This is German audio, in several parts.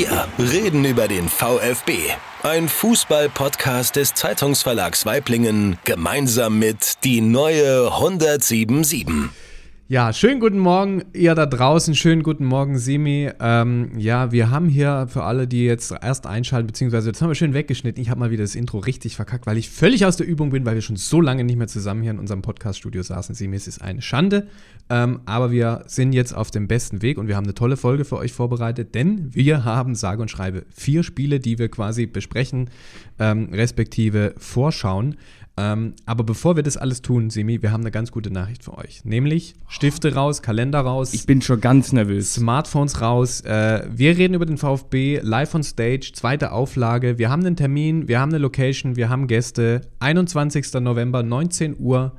Wir reden über den VfB. Ein Fußball-Podcast des Zeitungsverlags Weiblingen gemeinsam mit Die Neue 1077. Ja, schönen guten Morgen, ihr da draußen. Schönen guten Morgen, Simi. Ähm, ja, wir haben hier für alle, die jetzt erst einschalten, beziehungsweise jetzt haben wir schön weggeschnitten. Ich habe mal wieder das Intro richtig verkackt, weil ich völlig aus der Übung bin, weil wir schon so lange nicht mehr zusammen hier in unserem Podcast-Studio saßen. Simi, es ist eine Schande. Ähm, aber wir sind jetzt auf dem besten Weg und wir haben eine tolle Folge für euch vorbereitet, denn wir haben sage und schreibe vier Spiele, die wir quasi besprechen, ähm, respektive vorschauen. Ähm, aber bevor wir das alles tun, Simi, wir haben eine ganz gute Nachricht für euch. Nämlich Stifte raus, Kalender raus. Ich bin schon ganz nervös. Smartphones raus. Äh, wir reden über den VfB live on stage, zweite Auflage. Wir haben einen Termin, wir haben eine Location, wir haben Gäste. 21. November, 19 Uhr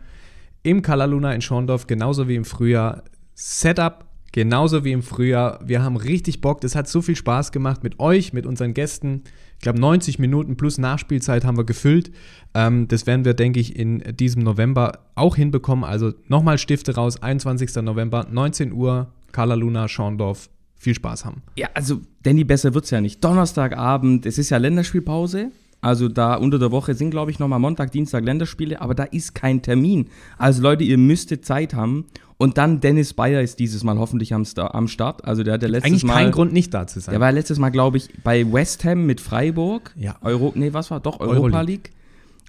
im Kalaluna in Schorndorf, genauso wie im Frühjahr. Setup genauso wie im Frühjahr. Wir haben richtig Bock. Es hat so viel Spaß gemacht mit euch, mit unseren Gästen ich glaube, 90 Minuten plus Nachspielzeit haben wir gefüllt. Ähm, das werden wir, denke ich, in diesem November auch hinbekommen. Also nochmal Stifte raus, 21. November, 19 Uhr, Carla Luna, Schorndorf. Viel Spaß haben. Ja, also, Danny, besser wird es ja nicht. Donnerstagabend, es ist ja Länderspielpause. Also da unter der Woche sind, glaube ich, nochmal Montag, Dienstag Länderspiele, aber da ist kein Termin. Also Leute, ihr müsstet Zeit haben und dann Dennis Bayer ist dieses Mal hoffentlich am, Star am Start. Also der hat der letztes Eigentlich Mal. Eigentlich kein Grund, nicht da zu sein. Der war letztes Mal, glaube ich, bei West Ham mit Freiburg. Ja. Euro, nee, was war? Doch, Europa, Europa League. League.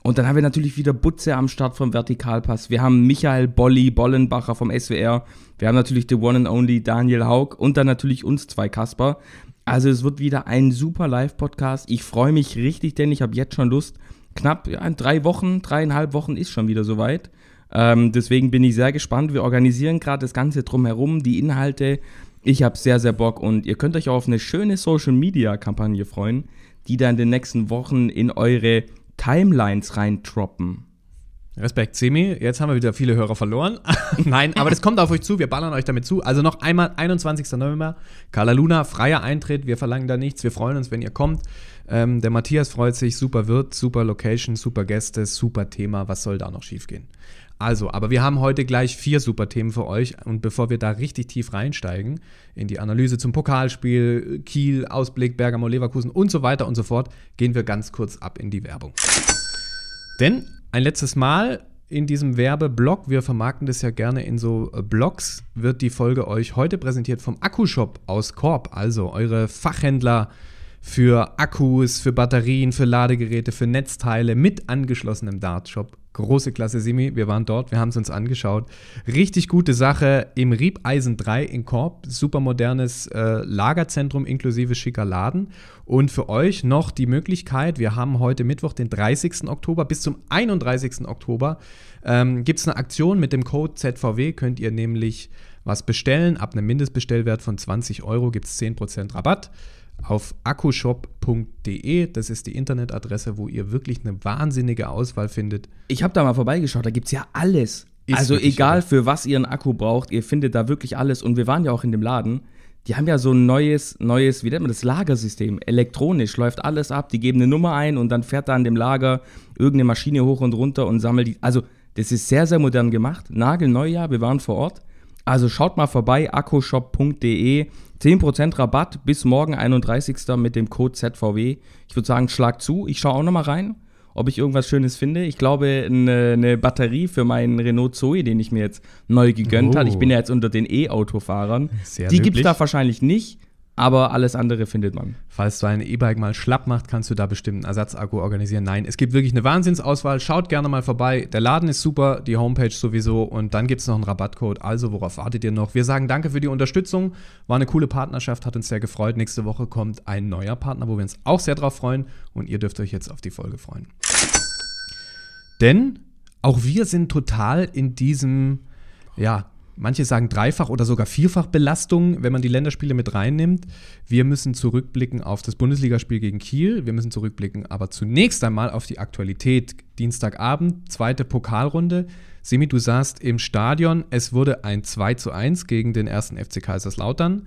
Und dann haben wir natürlich wieder Butze am Start vom Vertikalpass. Wir haben Michael Bolli, Bollenbacher vom SWR. Wir haben natürlich the one and only Daniel Haug und dann natürlich uns zwei Kasper. Also es wird wieder ein super Live-Podcast. Ich freue mich richtig, denn ich habe jetzt schon Lust. Knapp ja, drei Wochen, dreieinhalb Wochen ist schon wieder soweit. Ähm, deswegen bin ich sehr gespannt. Wir organisieren gerade das Ganze drumherum, die Inhalte. Ich habe sehr, sehr Bock und ihr könnt euch auch auf eine schöne Social-Media-Kampagne freuen, die dann in den nächsten Wochen in eure Timelines reintroppen. Respekt, Semi. Jetzt haben wir wieder viele Hörer verloren. Nein, aber das kommt auf euch zu. Wir ballern euch damit zu. Also noch einmal, 21. November, Kala Luna, freier Eintritt. Wir verlangen da nichts. Wir freuen uns, wenn ihr kommt. Ähm, der Matthias freut sich. Super Wirt, super Location, super Gäste, super Thema. Was soll da noch schief gehen? Also, aber wir haben heute gleich vier super Themen für euch und bevor wir da richtig tief reinsteigen in die Analyse zum Pokalspiel, Kiel, Ausblick, Bergamo, Leverkusen und so weiter und so fort, gehen wir ganz kurz ab in die Werbung. Denn ein letztes Mal in diesem Werbeblog, wir vermarkten das ja gerne in so äh, Blogs, wird die Folge euch heute präsentiert vom Akkushop aus Korb, also eure Fachhändler für Akkus, für Batterien, für Ladegeräte, für Netzteile mit angeschlossenem Dartshop. Große Klasse, Simi. Wir waren dort, wir haben es uns angeschaut. Richtig gute Sache im Riebeisen 3 in Korb. Super modernes äh, Lagerzentrum inklusive schicker Laden. Und für euch noch die Möglichkeit, wir haben heute Mittwoch, den 30. Oktober, bis zum 31. Oktober ähm, gibt es eine Aktion mit dem Code ZVW. Könnt ihr nämlich was bestellen. Ab einem Mindestbestellwert von 20 Euro gibt es 10% Rabatt auf akkushop.de. Das ist die Internetadresse, wo ihr wirklich eine wahnsinnige Auswahl findet. Ich habe da mal vorbeigeschaut, da gibt es ja alles. Ist also egal cool. für was ihr einen Akku braucht, ihr findet da wirklich alles. Und wir waren ja auch in dem Laden. Die haben ja so ein neues, neues, wie nennt man das, Lagersystem. Elektronisch läuft alles ab. Die geben eine Nummer ein und dann fährt da an dem Lager irgendeine Maschine hoch und runter und sammelt die. Also das ist sehr, sehr modern gemacht. Nagelneujahr, wir waren vor Ort. Also schaut mal vorbei, akkushop.de. 10% Rabatt bis morgen 31. mit dem Code ZVW. Ich würde sagen, schlag zu. Ich schaue auch nochmal rein, ob ich irgendwas Schönes finde. Ich glaube, eine, eine, Batterie für meinen Renault Zoe, den ich mir jetzt neu gegönnt oh. habe. Ich bin ja jetzt unter den E-Autofahrern. Die gibt es da wahrscheinlich nicht aber alles andere findet man. Falls du ein E-Bike mal schlapp macht, kannst du da bestimmt einen Ersatzakku organisieren. Nein, es gibt wirklich eine Wahnsinnsauswahl. Schaut gerne mal vorbei. Der Laden ist super, die Homepage sowieso und dann gibt es noch einen Rabattcode. Also, worauf wartet ihr noch? Wir sagen danke für die Unterstützung. War eine coole Partnerschaft, hat uns sehr gefreut. Nächste Woche kommt ein neuer Partner, wo wir uns auch sehr drauf freuen und ihr dürft euch jetzt auf die Folge freuen. Denn auch wir sind total in diesem ja, manche sagen dreifach oder sogar vierfach Belastung, wenn man die Länderspiele mit reinnimmt. Wir müssen zurückblicken auf das Bundesligaspiel gegen Kiel. Wir müssen zurückblicken aber zunächst einmal auf die Aktualität. Dienstagabend, zweite Pokalrunde. Semi, du saßt im Stadion. Es wurde ein 2 zu 1 gegen den ersten FC Kaiserslautern.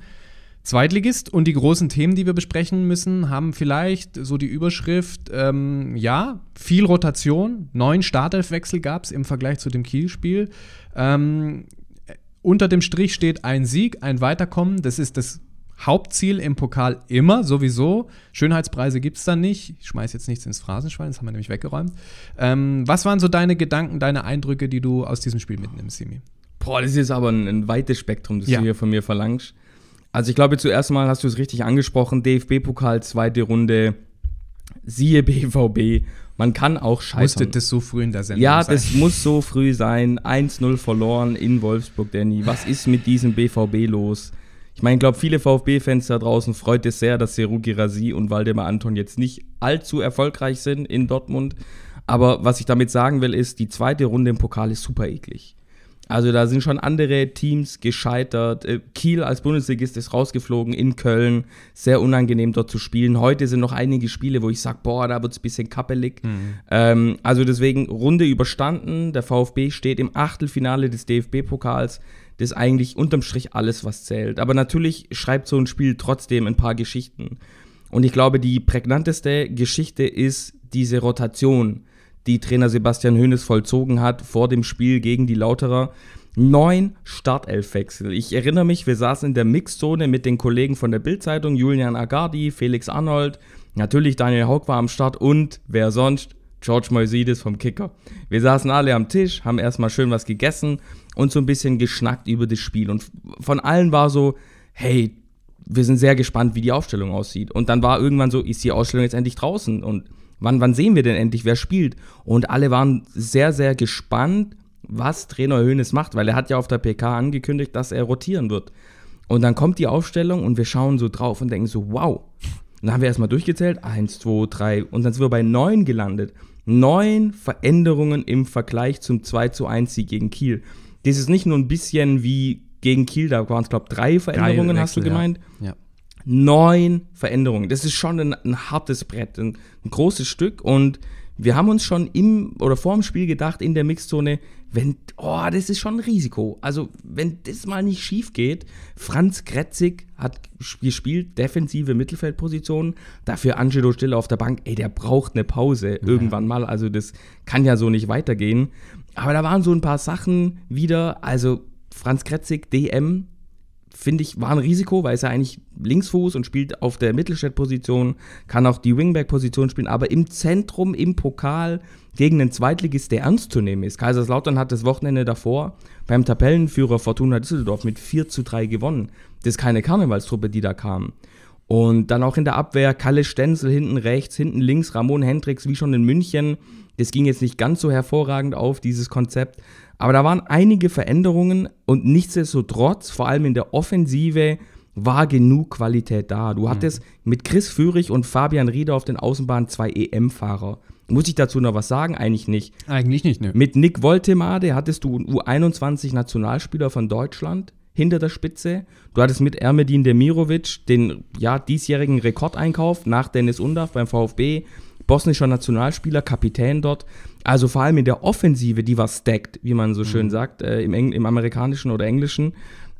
Zweitligist und die großen Themen, die wir besprechen müssen, haben vielleicht so die Überschrift, ähm, ja, viel Rotation, neun Startelfwechsel gab es im Vergleich zu dem Kiel-Spiel. Ähm, unter dem Strich steht ein Sieg, ein Weiterkommen. Das ist das Hauptziel im Pokal immer, sowieso. Schönheitspreise gibt es da nicht. Ich schmeiß jetzt nichts ins Phrasenschwein, das haben wir nämlich weggeräumt. Ähm, was waren so deine Gedanken, deine Eindrücke, die du aus diesem Spiel mitnimmst, Simi? Boah, das ist aber ein, ein weites Spektrum, das ja. du hier von mir verlangst. Also ich glaube, zuerst mal hast du es richtig angesprochen, DFB-Pokal, zweite Runde, siehe BVB man kann auch scheitern. Musste das so früh in der Sendung ja, sein? Ja, das muss so früh sein. 1-0 verloren in Wolfsburg, Danny. Was ist mit diesem BVB los? Ich meine, ich glaube, viele VfB-Fans da draußen freut es sehr, dass Seru Girasi und Waldemar Anton jetzt nicht allzu erfolgreich sind in Dortmund. Aber was ich damit sagen will, ist, die zweite Runde im Pokal ist super eklig. Also da sind schon andere Teams gescheitert. Äh, Kiel als Bundesligist ist rausgeflogen in Köln. Sehr unangenehm dort zu spielen. Heute sind noch einige Spiele, wo ich sage, boah, da wird es ein bisschen kappelig. Mhm. Ähm, also deswegen Runde überstanden. Der VfB steht im Achtelfinale des DFB-Pokals. Das ist eigentlich unterm Strich alles, was zählt. Aber natürlich schreibt so ein Spiel trotzdem ein paar Geschichten. Und ich glaube, die prägnanteste Geschichte ist diese Rotation die Trainer Sebastian Hoeneß vollzogen hat vor dem Spiel gegen die Lauterer. Neun Startelfwechsel. Ich erinnere mich, wir saßen in der Mixzone mit den Kollegen von der Bildzeitung, Julian Agardi, Felix Arnold, natürlich Daniel Haug war am Start und wer sonst? George Moisides vom Kicker. Wir saßen alle am Tisch, haben erstmal schön was gegessen und so ein bisschen geschnackt über das Spiel. Und von allen war so, hey, wir sind sehr gespannt, wie die Aufstellung aussieht. Und dann war irgendwann so, ist die Ausstellung jetzt endlich draußen? Und Wann, wann sehen wir denn endlich, wer spielt? Und alle waren sehr, sehr gespannt, was Trainer Hoeneß macht, weil er hat ja auf der PK angekündigt, dass er rotieren wird. Und dann kommt die Aufstellung und wir schauen so drauf und denken so, wow. Und dann haben wir erstmal durchgezählt, eins, zwei, drei und dann sind wir bei neun gelandet. Neun Veränderungen im Vergleich zum 2 zu 1 Sieg gegen Kiel. Das ist nicht nur ein bisschen wie gegen Kiel, da waren es glaube ich drei Veränderungen, drei Wechsel, hast du gemeint, ja. Ja neun Veränderungen. Das ist schon ein, ein hartes Brett, ein, ein, großes Stück. Und wir haben uns schon im oder vor dem Spiel gedacht, in der Mixzone, wenn, oh, das ist schon ein Risiko. Also, wenn das mal nicht schief geht, Franz Kretzig hat gespielt, defensive Mittelfeldpositionen, dafür Angelo Stiller auf der Bank, ey, der braucht eine Pause ja. irgendwann mal. Also, das kann ja so nicht weitergehen. Aber da waren so ein paar Sachen wieder, also Franz Kretzig, DM, finde ich, war ein Risiko, weil es ja eigentlich Linksfuß und spielt auf der Mittelstädt-Position, kann auch die Wingback-Position spielen, aber im Zentrum, im Pokal gegen einen Zweitligist, der ernst zu nehmen ist. Kaiserslautern hat das Wochenende davor beim Tabellenführer Fortuna Düsseldorf mit 4 zu 3 gewonnen. Das ist keine Karnevalstruppe, die da kam. Und dann auch in der Abwehr Kalle Stenzel hinten rechts, hinten links Ramon Hendricks wie schon in München. Das ging jetzt nicht ganz so hervorragend auf, dieses Konzept. Aber da waren einige Veränderungen und nichtsdestotrotz, vor allem in der Offensive, war genug Qualität da. Du hattest mhm. mit Chris Führig und Fabian Rieder auf den Außenbahnen zwei EM-Fahrer. Muss ich dazu noch was sagen? Eigentlich nicht. Eigentlich nicht, ne. Mit Nick Woltemade hattest du einen U21-Nationalspieler von Deutschland hinter der Spitze. Du hattest mit Ermedin Demirovic den ja, diesjährigen Rekordeinkauf nach Dennis Undaf beim VfB, bosnischer Nationalspieler, Kapitän dort. Also vor allem in der Offensive, die war stacked, wie man so mhm. schön sagt, äh, im, Engl im amerikanischen oder englischen.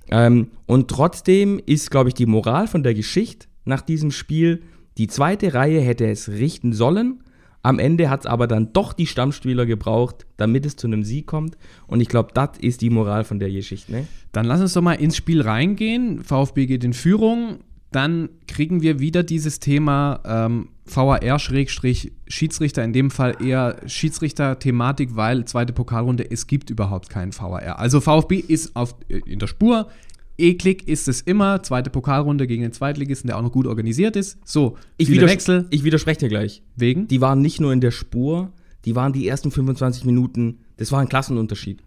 Ähm, und trotzdem ist, glaube ich, die Moral von der Geschichte nach diesem Spiel, die zweite Reihe hätte es richten sollen, am Ende hat es aber dann doch die Stammspieler gebraucht, damit es zu einem Sieg kommt. Und ich glaube, das ist die Moral von der Geschichte. Ne? Dann lass uns doch mal ins Spiel reingehen. VfB geht in Führung. Dann kriegen wir wieder dieses Thema ähm, VAR-Schiedsrichter, in dem Fall eher Schiedsrichter-Thematik, weil zweite Pokalrunde, es gibt überhaupt keinen VAR. Also VfB ist auf, äh, in der Spur, eklig ist es immer. Zweite Pokalrunde gegen den Zweitligisten, der auch noch gut organisiert ist. So, ich, widersp Wechsel. ich widerspreche dir gleich. Wegen? Die waren nicht nur in der Spur, die waren die ersten 25 Minuten, das war ein Klassenunterschied.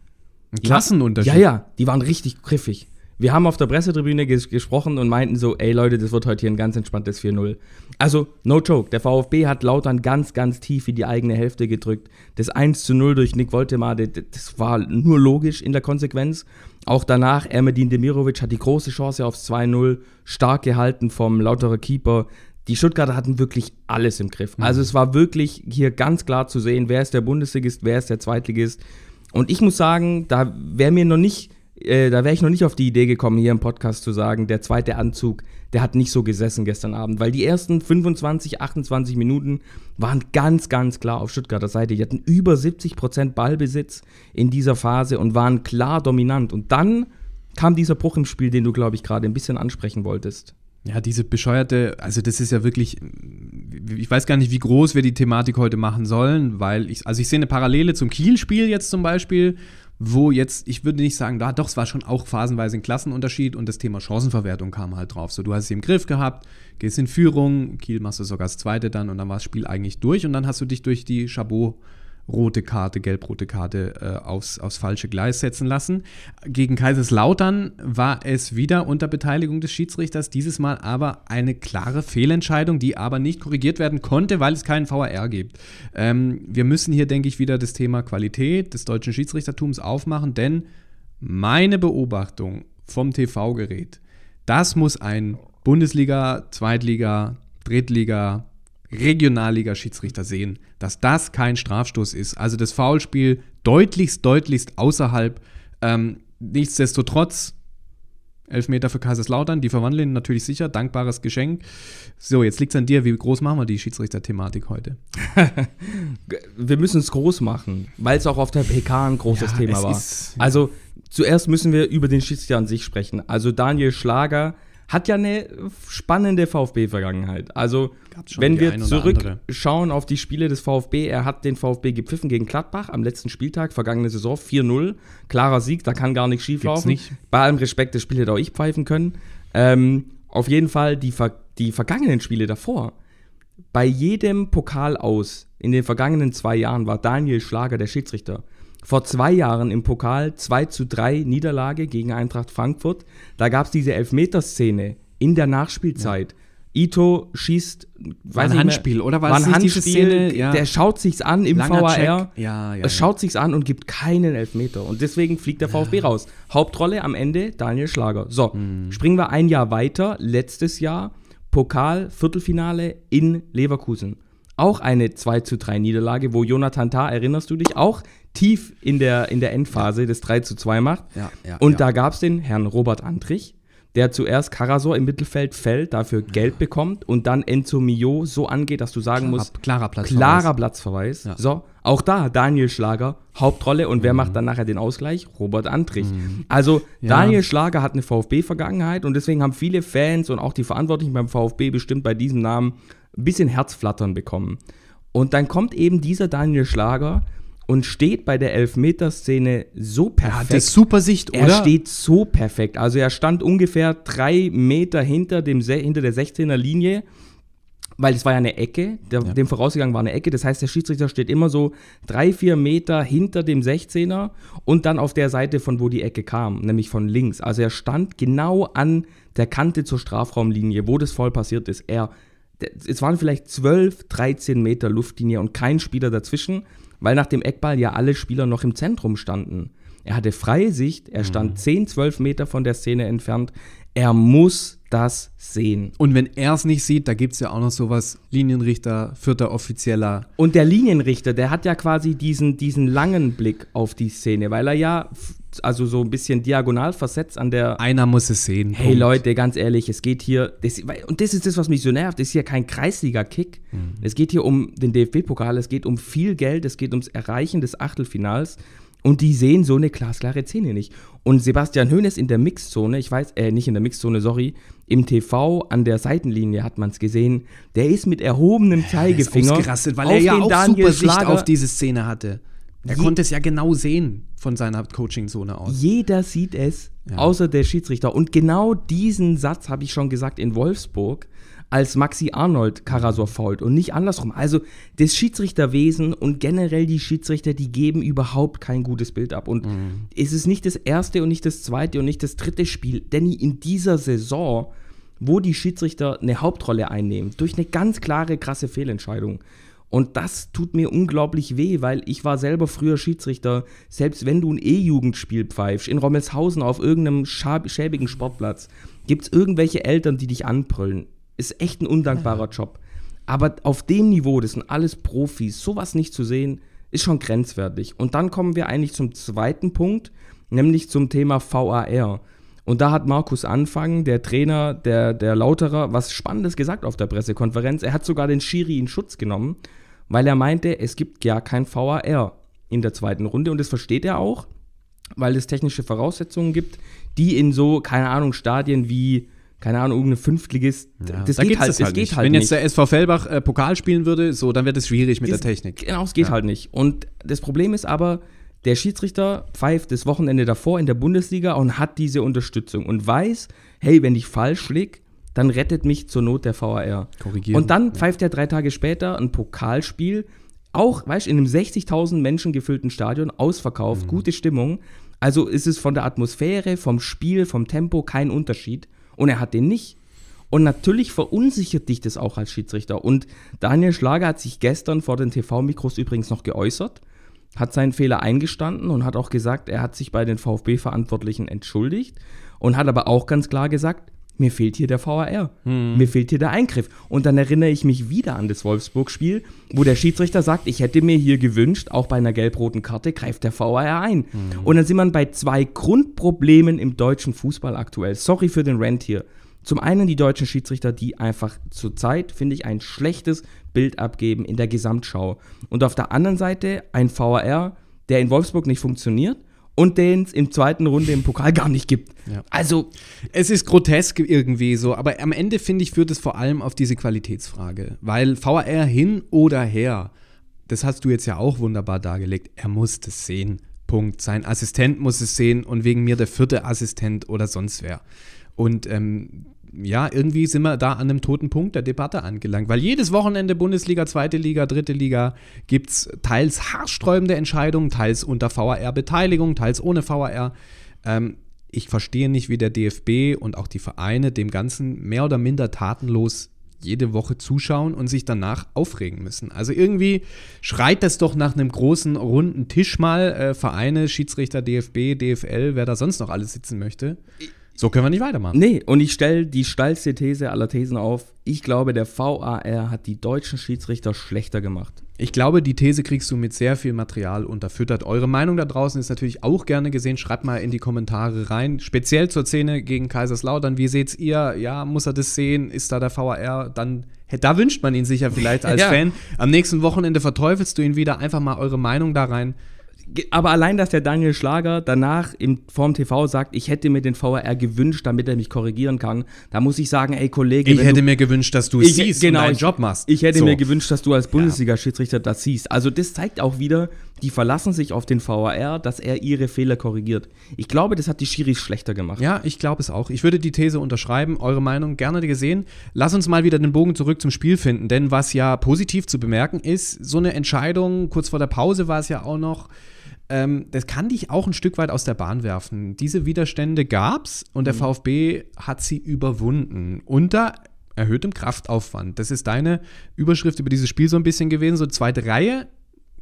Ein Klassenunterschied? Ja, ja, die waren richtig griffig. Wir haben auf der Pressetribüne ges gesprochen und meinten so, ey Leute, das wird heute hier ein ganz entspanntes 4-0. Also, no joke, der VfB hat Lautern ganz, ganz tief in die eigene Hälfte gedrückt. Das 1-0 durch Nick Woltemade, das war nur logisch in der Konsequenz. Auch danach, Ermedin Demirovic hat die große Chance aufs 2-0, stark gehalten vom lauterer Keeper. Die Stuttgarter hatten wirklich alles im Griff. Mhm. Also es war wirklich hier ganz klar zu sehen, wer ist der Bundesligist, wer ist der Zweitligist. Und ich muss sagen, da wäre mir noch nicht äh, da wäre ich noch nicht auf die Idee gekommen, hier im Podcast zu sagen, der zweite Anzug, der hat nicht so gesessen gestern Abend, weil die ersten 25, 28 Minuten waren ganz, ganz klar auf Stuttgarter Seite. Die hatten über 70% Prozent Ballbesitz in dieser Phase und waren klar dominant. Und dann kam dieser Bruch im Spiel, den du, glaube ich, gerade ein bisschen ansprechen wolltest. Ja, diese bescheuerte, also das ist ja wirklich, ich weiß gar nicht, wie groß wir die Thematik heute machen sollen, weil ich, also ich sehe eine Parallele zum Kiel-Spiel jetzt zum Beispiel, wo jetzt, ich würde nicht sagen, da doch, es war schon auch phasenweise ein Klassenunterschied und das Thema Chancenverwertung kam halt drauf. So, du hast es im Griff gehabt, gehst in Führung, Kiel machst du sogar das zweite dann und dann war das Spiel eigentlich durch und dann hast du dich durch die Chabot rote Karte, gelb-rote Karte äh, aufs, aufs falsche Gleis setzen lassen. Gegen Kaiserslautern war es wieder unter Beteiligung des Schiedsrichters, dieses Mal aber eine klare Fehlentscheidung, die aber nicht korrigiert werden konnte, weil es keinen VAR gibt. Ähm, wir müssen hier, denke ich, wieder das Thema Qualität des deutschen Schiedsrichtertums aufmachen, denn meine Beobachtung vom TV-Gerät, das muss ein Bundesliga, Zweitliga, Drittliga, Regionalliga-Schiedsrichter sehen, dass das kein Strafstoß ist. Also das Foulspiel deutlichst, deutlichst außerhalb. Ähm, nichtsdestotrotz, Elfmeter für Kaiserslautern, die verwandeln ihn natürlich sicher, dankbares Geschenk. So, jetzt liegt es an dir, wie groß machen wir die Schiedsrichter-Thematik heute? wir müssen es groß machen, weil es auch auf der PK ein großes ja, Thema war. Ist, Also zuerst müssen wir über den Schiedsrichter an sich sprechen. Also Daniel Schlager hat ja eine spannende VfB-Vergangenheit. Also, wenn wir zurückschauen auf die Spiele des VfB, er hat den VfB gepfiffen gegen Gladbach am letzten Spieltag, vergangene Saison 4-0. Klarer Sieg, da kann gar nichts schieflaufen. Nicht. Bei allem Respekt, das Spiel hätte auch ich pfeifen können. Ähm, auf jeden Fall die, ver die vergangenen Spiele davor. Bei jedem Pokal aus in den vergangenen zwei Jahren war Daniel Schlager der Schiedsrichter vor zwei Jahren im Pokal 2 zu 3 Niederlage gegen Eintracht Frankfurt. Da gab es diese Elfmeterszene in der Nachspielzeit. Ja. Ito schießt, war ein Handspiel, mehr, oder was? war ein Handspiel, ja. der schaut sich's an im Langer VAR, ja, ja, schaut sich's an und gibt keinen Elfmeter und deswegen fliegt der VfB raus. Hauptrolle am Ende Daniel Schlager. So, mhm. springen wir ein Jahr weiter, letztes Jahr Pokal Viertelfinale in Leverkusen auch eine 2 zu 3 Niederlage, wo Jonathan Tah, erinnerst du dich, auch tief in der, in der Endphase des 3 zu 2 macht. Ja, ja, und ja. da gab es den Herrn Robert Antrich, der zuerst Karasor im Mittelfeld fällt, dafür Geld bekommt und dann Enzo Mio so angeht, dass du sagen Klar, musst, klarer Platzverweis. Klarer Platzverweis. Ja. So, auch da Daniel Schlager, Hauptrolle und wer mhm. macht dann nachher den Ausgleich? Robert Antrich. Mhm. Also ja. Daniel Schlager hat eine VfB-Vergangenheit und deswegen haben viele Fans und auch die Verantwortlichen beim VfB bestimmt bei diesem Namen ein bisschen Herzflattern bekommen. Und dann kommt eben dieser Daniel Schlager, und steht bei der Elfmeterszene so perfekt. Er hat super Sicht, oder? Er steht so perfekt. Also er stand ungefähr drei Meter hinter, dem, hinter der 16er Linie, weil es war ja eine Ecke. Der, ja. Dem vorausgegangen war eine Ecke. Das heißt, der Schiedsrichter steht immer so drei, vier Meter hinter dem 16er und dann auf der Seite, von wo die Ecke kam, nämlich von links. Also er stand genau an der Kante zur Strafraumlinie, wo das voll passiert ist. Er, es waren vielleicht 12, 13 Meter Luftlinie und kein Spieler dazwischen weil nach dem Eckball ja alle Spieler noch im Zentrum standen. Er hatte freie Sicht, er mhm. stand mhm. 10, 12 Meter von der Szene entfernt. Er muss das sehen. Und wenn er es nicht sieht, da gibt es ja auch noch sowas, Linienrichter, vierter Offizieller. Und der Linienrichter, der hat ja quasi diesen, diesen langen Blick auf die Szene, weil er ja also so ein bisschen diagonal versetzt an der. Einer muss es sehen. Hey Punkt. Leute, ganz ehrlich, es geht hier. Das, und das ist das, was mich so nervt. Es ist hier kein Kreisliga-Kick. Mhm. Es geht hier um den DFB-Pokal, es geht um viel Geld, es geht ums Erreichen des Achtelfinals. Und die sehen so eine glasklare Szene nicht. Und Sebastian Hoeneß in der Mixzone, ich weiß, äh, nicht in der Mixzone, sorry, im TV an der Seitenlinie hat man es gesehen, der ist mit erhobenem Zeigefinger. Er ist ausgerastet, weil er ja auch Daniel super Sicht auf diese Szene hatte. Er Je konnte es ja genau sehen von seiner Coachingzone aus. Jeder sieht es, ja. außer der Schiedsrichter. Und genau diesen Satz habe ich schon gesagt in Wolfsburg, als Maxi Arnold Karasor fault und nicht andersrum. Also das Schiedsrichterwesen und generell die Schiedsrichter, die geben überhaupt kein gutes Bild ab. Und mhm. es ist nicht das erste und nicht das zweite und nicht das dritte Spiel. Danny, in dieser Saison, wo die Schiedsrichter eine Hauptrolle einnehmen, durch eine ganz klare, krasse Fehlentscheidung und das tut mir unglaublich weh, weil ich war selber früher Schiedsrichter. Selbst wenn du ein E-Jugendspiel pfeifst, in Rommelshausen auf irgendeinem schäbigen Sportplatz, gibt es irgendwelche Eltern, die dich anbrüllen. Ist echt ein undankbarer Job. Aber auf dem Niveau, das sind alles Profis, sowas nicht zu sehen, ist schon grenzwertig. Und dann kommen wir eigentlich zum zweiten Punkt, nämlich zum Thema VAR. Und da hat Markus Anfang, der Trainer der, der Lauterer, was Spannendes gesagt auf der Pressekonferenz. Er hat sogar den Schiri in Schutz genommen weil er meinte, es gibt gar kein VAR in der zweiten Runde und das versteht er auch, weil es technische Voraussetzungen gibt, die in so, keine Ahnung, Stadien wie keine Ahnung, irgendeine Fünftligist. Ja, das da geht halt, das halt geht halt Wenn jetzt der SV Fellbach äh, Pokal spielen würde, so, dann wäre das schwierig mit das, der Technik. Genau, es geht ja. halt nicht. Und das Problem ist aber, der Schiedsrichter pfeift das Wochenende davor in der Bundesliga und hat diese Unterstützung und weiß, hey, wenn ich falsch schläge, dann rettet mich zur Not der VAR. Korrigieren. Und dann pfeift er drei Tage später ein Pokalspiel, auch, weißt du, in einem 60.000 Menschen gefüllten Stadion, ausverkauft, mhm. gute Stimmung. Also ist es von der Atmosphäre, vom Spiel, vom Tempo kein Unterschied. Und er hat den nicht. Und natürlich verunsichert dich das auch als Schiedsrichter. Und Daniel Schlager hat sich gestern vor den TV-Mikros übrigens noch geäußert, hat seinen Fehler eingestanden und hat auch gesagt, er hat sich bei den VfB-Verantwortlichen entschuldigt und hat aber auch ganz klar gesagt, mir fehlt hier der VAR, hm. mir fehlt hier der Eingriff. Und dann erinnere ich mich wieder an das Wolfsburg-Spiel, wo der Schiedsrichter sagt, ich hätte mir hier gewünscht, auch bei einer gelb-roten Karte greift der VAR ein. Hm. Und dann sind wir bei zwei Grundproblemen im deutschen Fußball aktuell. Sorry für den Rant hier. Zum einen die deutschen Schiedsrichter, die einfach zurzeit, finde ich, ein schlechtes Bild abgeben in der Gesamtschau. Und auf der anderen Seite ein VAR, der in Wolfsburg nicht funktioniert, und den es im zweiten Runde im Pokal gar nicht gibt. Ja. Also es ist grotesk irgendwie so, aber am Ende finde ich führt es vor allem auf diese Qualitätsfrage, weil VR hin oder her, das hast du jetzt ja auch wunderbar dargelegt, er muss das sehen. Punkt. Sein Assistent muss es sehen und wegen mir der vierte Assistent oder sonst wer. Und ähm, ja, irgendwie sind wir da an einem toten Punkt der Debatte angelangt, weil jedes Wochenende Bundesliga, zweite Liga, dritte Liga gibt es teils haarsträubende Entscheidungen, teils unter VAR-Beteiligung, teils ohne VAR. Ähm, ich verstehe nicht, wie der DFB und auch die Vereine dem Ganzen mehr oder minder tatenlos jede Woche zuschauen und sich danach aufregen müssen. Also irgendwie schreit das doch nach einem großen runden Tisch mal. Äh, Vereine, Schiedsrichter, DFB, DFL, wer da sonst noch alles sitzen möchte. So können wir nicht weitermachen. Nee, und ich stelle die steilste These aller Thesen auf. Ich glaube, der VAR hat die deutschen Schiedsrichter schlechter gemacht. Ich glaube, die These kriegst du mit sehr viel Material unterfüttert. Eure Meinung da draußen ist natürlich auch gerne gesehen. Schreibt mal in die Kommentare rein. Speziell zur Szene gegen Kaiserslautern. Wie seht ihr? Ja, muss er das sehen? Ist da der VAR? Dann da wünscht man ihn sicher vielleicht als ja. Fan. Am nächsten Wochenende verteufelst du ihn wieder. Einfach mal eure Meinung da rein aber allein, dass der Daniel Schlager danach im, vorm TV sagt, ich hätte mir den VAR gewünscht, damit er mich korrigieren kann, da muss ich sagen, ey Kollege. Ich hätte du, mir gewünscht, dass du es siehst genau, und deinen ich, Job machst. Ich hätte so. mir gewünscht, dass du als Bundesliga-Schiedsrichter das siehst. Also das zeigt auch wieder, die verlassen sich auf den VAR, dass er ihre Fehler korrigiert. Ich glaube, das hat die Schiris schlechter gemacht. Ja, ich glaube es auch. Ich würde die These unterschreiben. Eure Meinung gerne gesehen. Lass uns mal wieder den Bogen zurück zum Spiel finden, denn was ja positiv zu bemerken ist, so eine Entscheidung kurz vor der Pause war es ja auch noch ähm, das kann dich auch ein Stück weit aus der Bahn werfen. Diese Widerstände gab es und der mhm. VfB hat sie überwunden. Unter erhöhtem Kraftaufwand. Das ist deine Überschrift über dieses Spiel so ein bisschen gewesen. So zweite Reihe,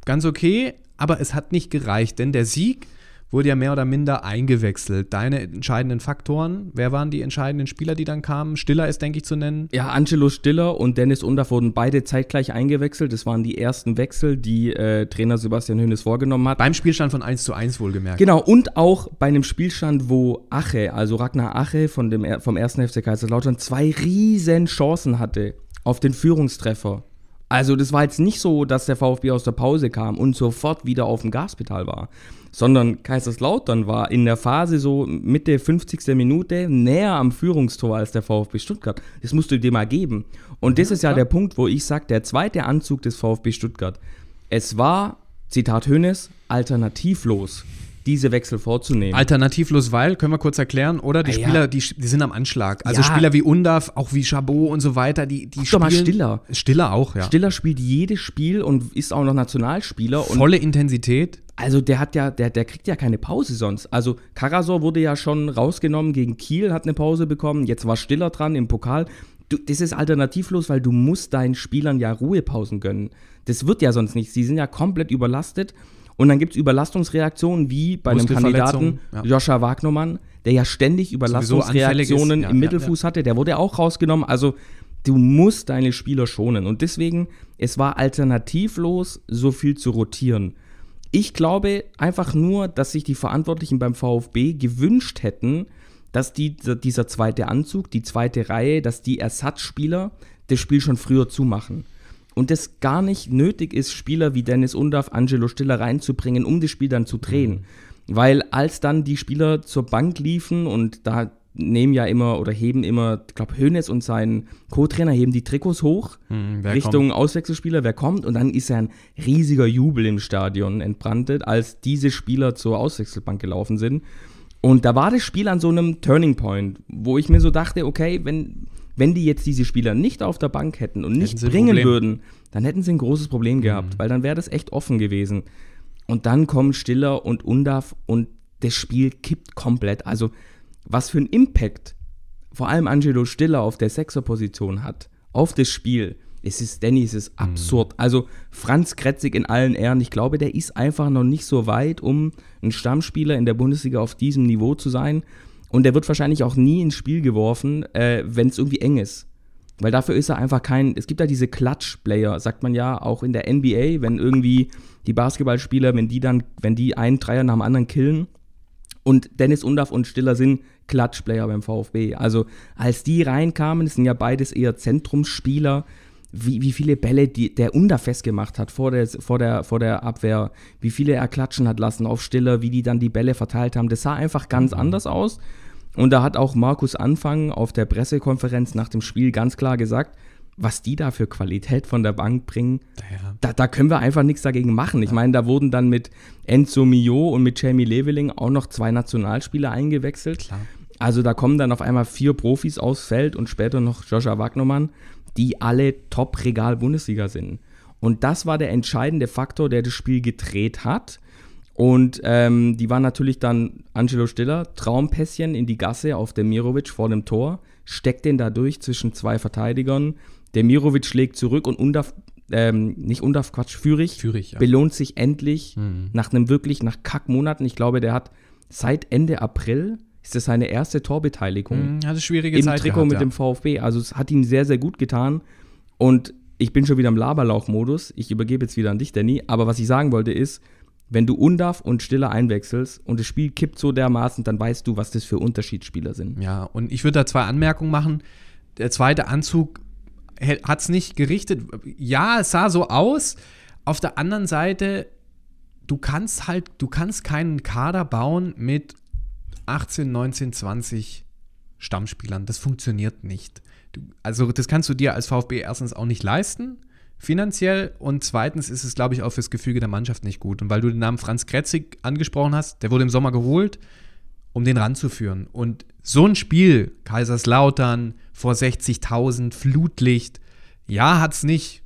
ganz okay, aber es hat nicht gereicht, denn der Sieg wurde ja mehr oder minder eingewechselt. Deine entscheidenden Faktoren, wer waren die entscheidenden Spieler, die dann kamen? Stiller ist, denke ich, zu nennen. Ja, Angelo Stiller und Dennis Undaff wurden beide zeitgleich eingewechselt. Das waren die ersten Wechsel, die äh, Trainer Sebastian Hönes vorgenommen hat. Beim Spielstand von 1 zu 1 wohlgemerkt. Genau, und auch bei einem Spielstand, wo Ache, also Ragnar Ache von dem, vom ersten FC Kaiserslautern, zwei riesen Chancen hatte auf den Führungstreffer. Also das war jetzt nicht so, dass der VfB aus der Pause kam und sofort wieder auf dem Gaspedal war, sondern Kaiserslautern war in der Phase so Mitte 50. Minute näher am Führungstor als der VfB Stuttgart. Das musst du dir mal geben. Und das ja, ist ja der Punkt, wo ich sage, der zweite Anzug des VfB Stuttgart. Es war, Zitat Hönes, alternativlos diese Wechsel vorzunehmen. Alternativlos, weil, können wir kurz erklären, oder? Die ah, Spieler, ja. die, die sind am Anschlag. Also ja. Spieler wie Undav, auch wie Chabot und so weiter, die, die Guck spielen. Doch mal Stiller. Stiller auch, ja. Stiller spielt jedes Spiel und ist auch noch Nationalspieler. Volle Intensität. Also der hat ja, der, der kriegt ja keine Pause sonst. Also Karasor wurde ja schon rausgenommen gegen Kiel, hat eine Pause bekommen. Jetzt war Stiller dran im Pokal. Du, das ist alternativlos, weil du musst deinen Spielern ja Ruhepausen gönnen. Das wird ja sonst nichts. Sie sind ja komplett überlastet. Und dann gibt es Überlastungsreaktionen wie bei einem Kandidaten ja. Joscha Wagnermann, der ja ständig Überlastungsreaktionen ja, im ja, Mittelfuß hatte. Der wurde auch rausgenommen. Also du musst deine Spieler schonen. Und deswegen, es war alternativlos, so viel zu rotieren. Ich glaube einfach nur, dass sich die Verantwortlichen beim VfB gewünscht hätten, dass die, dieser zweite Anzug, die zweite Reihe, dass die Ersatzspieler das Spiel schon früher zumachen und es gar nicht nötig ist, Spieler wie Dennis Undaff, Angelo Stiller reinzubringen, um das Spiel dann zu drehen. Mhm. Weil als dann die Spieler zur Bank liefen und da nehmen ja immer oder heben immer, ich glaube, Hönes und sein Co-Trainer heben die Trikots hoch hm, Richtung kommt? Auswechselspieler, wer kommt. Und dann ist ja ein riesiger Jubel im Stadion entbrannt, als diese Spieler zur Auswechselbank gelaufen sind. Und da war das Spiel an so einem Turning Point, wo ich mir so dachte, okay, wenn wenn die jetzt diese Spieler nicht auf der Bank hätten und nicht hätten bringen würden, dann hätten sie ein großes Problem mhm. gehabt, mhm. weil dann wäre das echt offen gewesen. Und dann kommen Stiller und Undav und das Spiel kippt komplett. Also, was für ein Impact vor allem Angelo Stiller auf der Sechserposition hat, auf das Spiel. Es ist Danny, es ist mhm. absurd. Mhm. Also Franz Kretzig in allen Ehren, ich glaube, der ist einfach noch nicht so weit, um ein Stammspieler in der Bundesliga auf diesem Niveau zu sein. Und der wird wahrscheinlich auch nie ins Spiel geworfen, äh, wenn es irgendwie eng ist. Weil dafür ist er einfach kein. Es gibt ja diese Klatsch-Player, sagt man ja auch in der NBA, wenn irgendwie die Basketballspieler, wenn die dann, wenn die einen Dreier nach dem anderen killen. Und Dennis Undaff und Stiller sind Klatschplayer beim VfB. Also als die reinkamen, das sind ja beides eher Zentrumsspieler, wie, wie viele Bälle die, der Under festgemacht hat vor der, vor, der, vor der Abwehr, wie viele er klatschen hat lassen auf Stiller, wie die dann die Bälle verteilt haben. Das sah einfach ganz mhm. anders aus. Und da hat auch Markus Anfang auf der Pressekonferenz nach dem Spiel ganz klar gesagt, was die da für Qualität von der Bank bringen, ja. da, da, können wir einfach nichts dagegen machen. Ich meine, da wurden dann mit Enzo Mio und mit Jamie Leveling auch noch zwei Nationalspieler eingewechselt. Klar. Also da kommen dann auf einmal vier Profis aufs Feld und später noch Joscha Wagnermann die alle Top-Regal-Bundesliga sind. Und das war der entscheidende Faktor, der das Spiel gedreht hat. Und ähm, die waren natürlich dann Angelo Stiller, Traumpässchen in die Gasse auf Demirovic vor dem Tor, steckt den da durch zwischen zwei Verteidigern. Demirovic schlägt zurück und Undaf, ähm, nicht Undaf, Quatsch, Führig, Fürich ja. belohnt sich endlich mhm. nach einem wirklich, nach Kackmonaten. Ich glaube, der hat seit Ende April ist das seine erste Torbeteiligung. Hm, Hatte schwierige Im Trikot gehabt, mit ja. dem VfB. Also es hat ihn sehr, sehr gut getan. Und ich bin schon wieder im Laberlauch-Modus. Ich übergebe jetzt wieder an dich, Danny. Aber was ich sagen wollte ist, wenn du Undav und Stiller einwechselst und das Spiel kippt so dermaßen, dann weißt du, was das für Unterschiedsspieler sind. Ja, und ich würde da zwei Anmerkungen machen. Der zweite Anzug hat es nicht gerichtet. Ja, es sah so aus. Auf der anderen Seite, du kannst halt, du kannst keinen Kader bauen mit 18, 19, 20 Stammspielern. Das funktioniert nicht. Du, also das kannst du dir als VfB erstens auch nicht leisten, finanziell. Und zweitens ist es, glaube ich, auch fürs Gefüge der Mannschaft nicht gut. Und weil du den Namen Franz Kretzig angesprochen hast, der wurde im Sommer geholt, um den ranzuführen. Und so ein Spiel, Kaiserslautern, vor 60.000, Flutlicht, ja, hat es nicht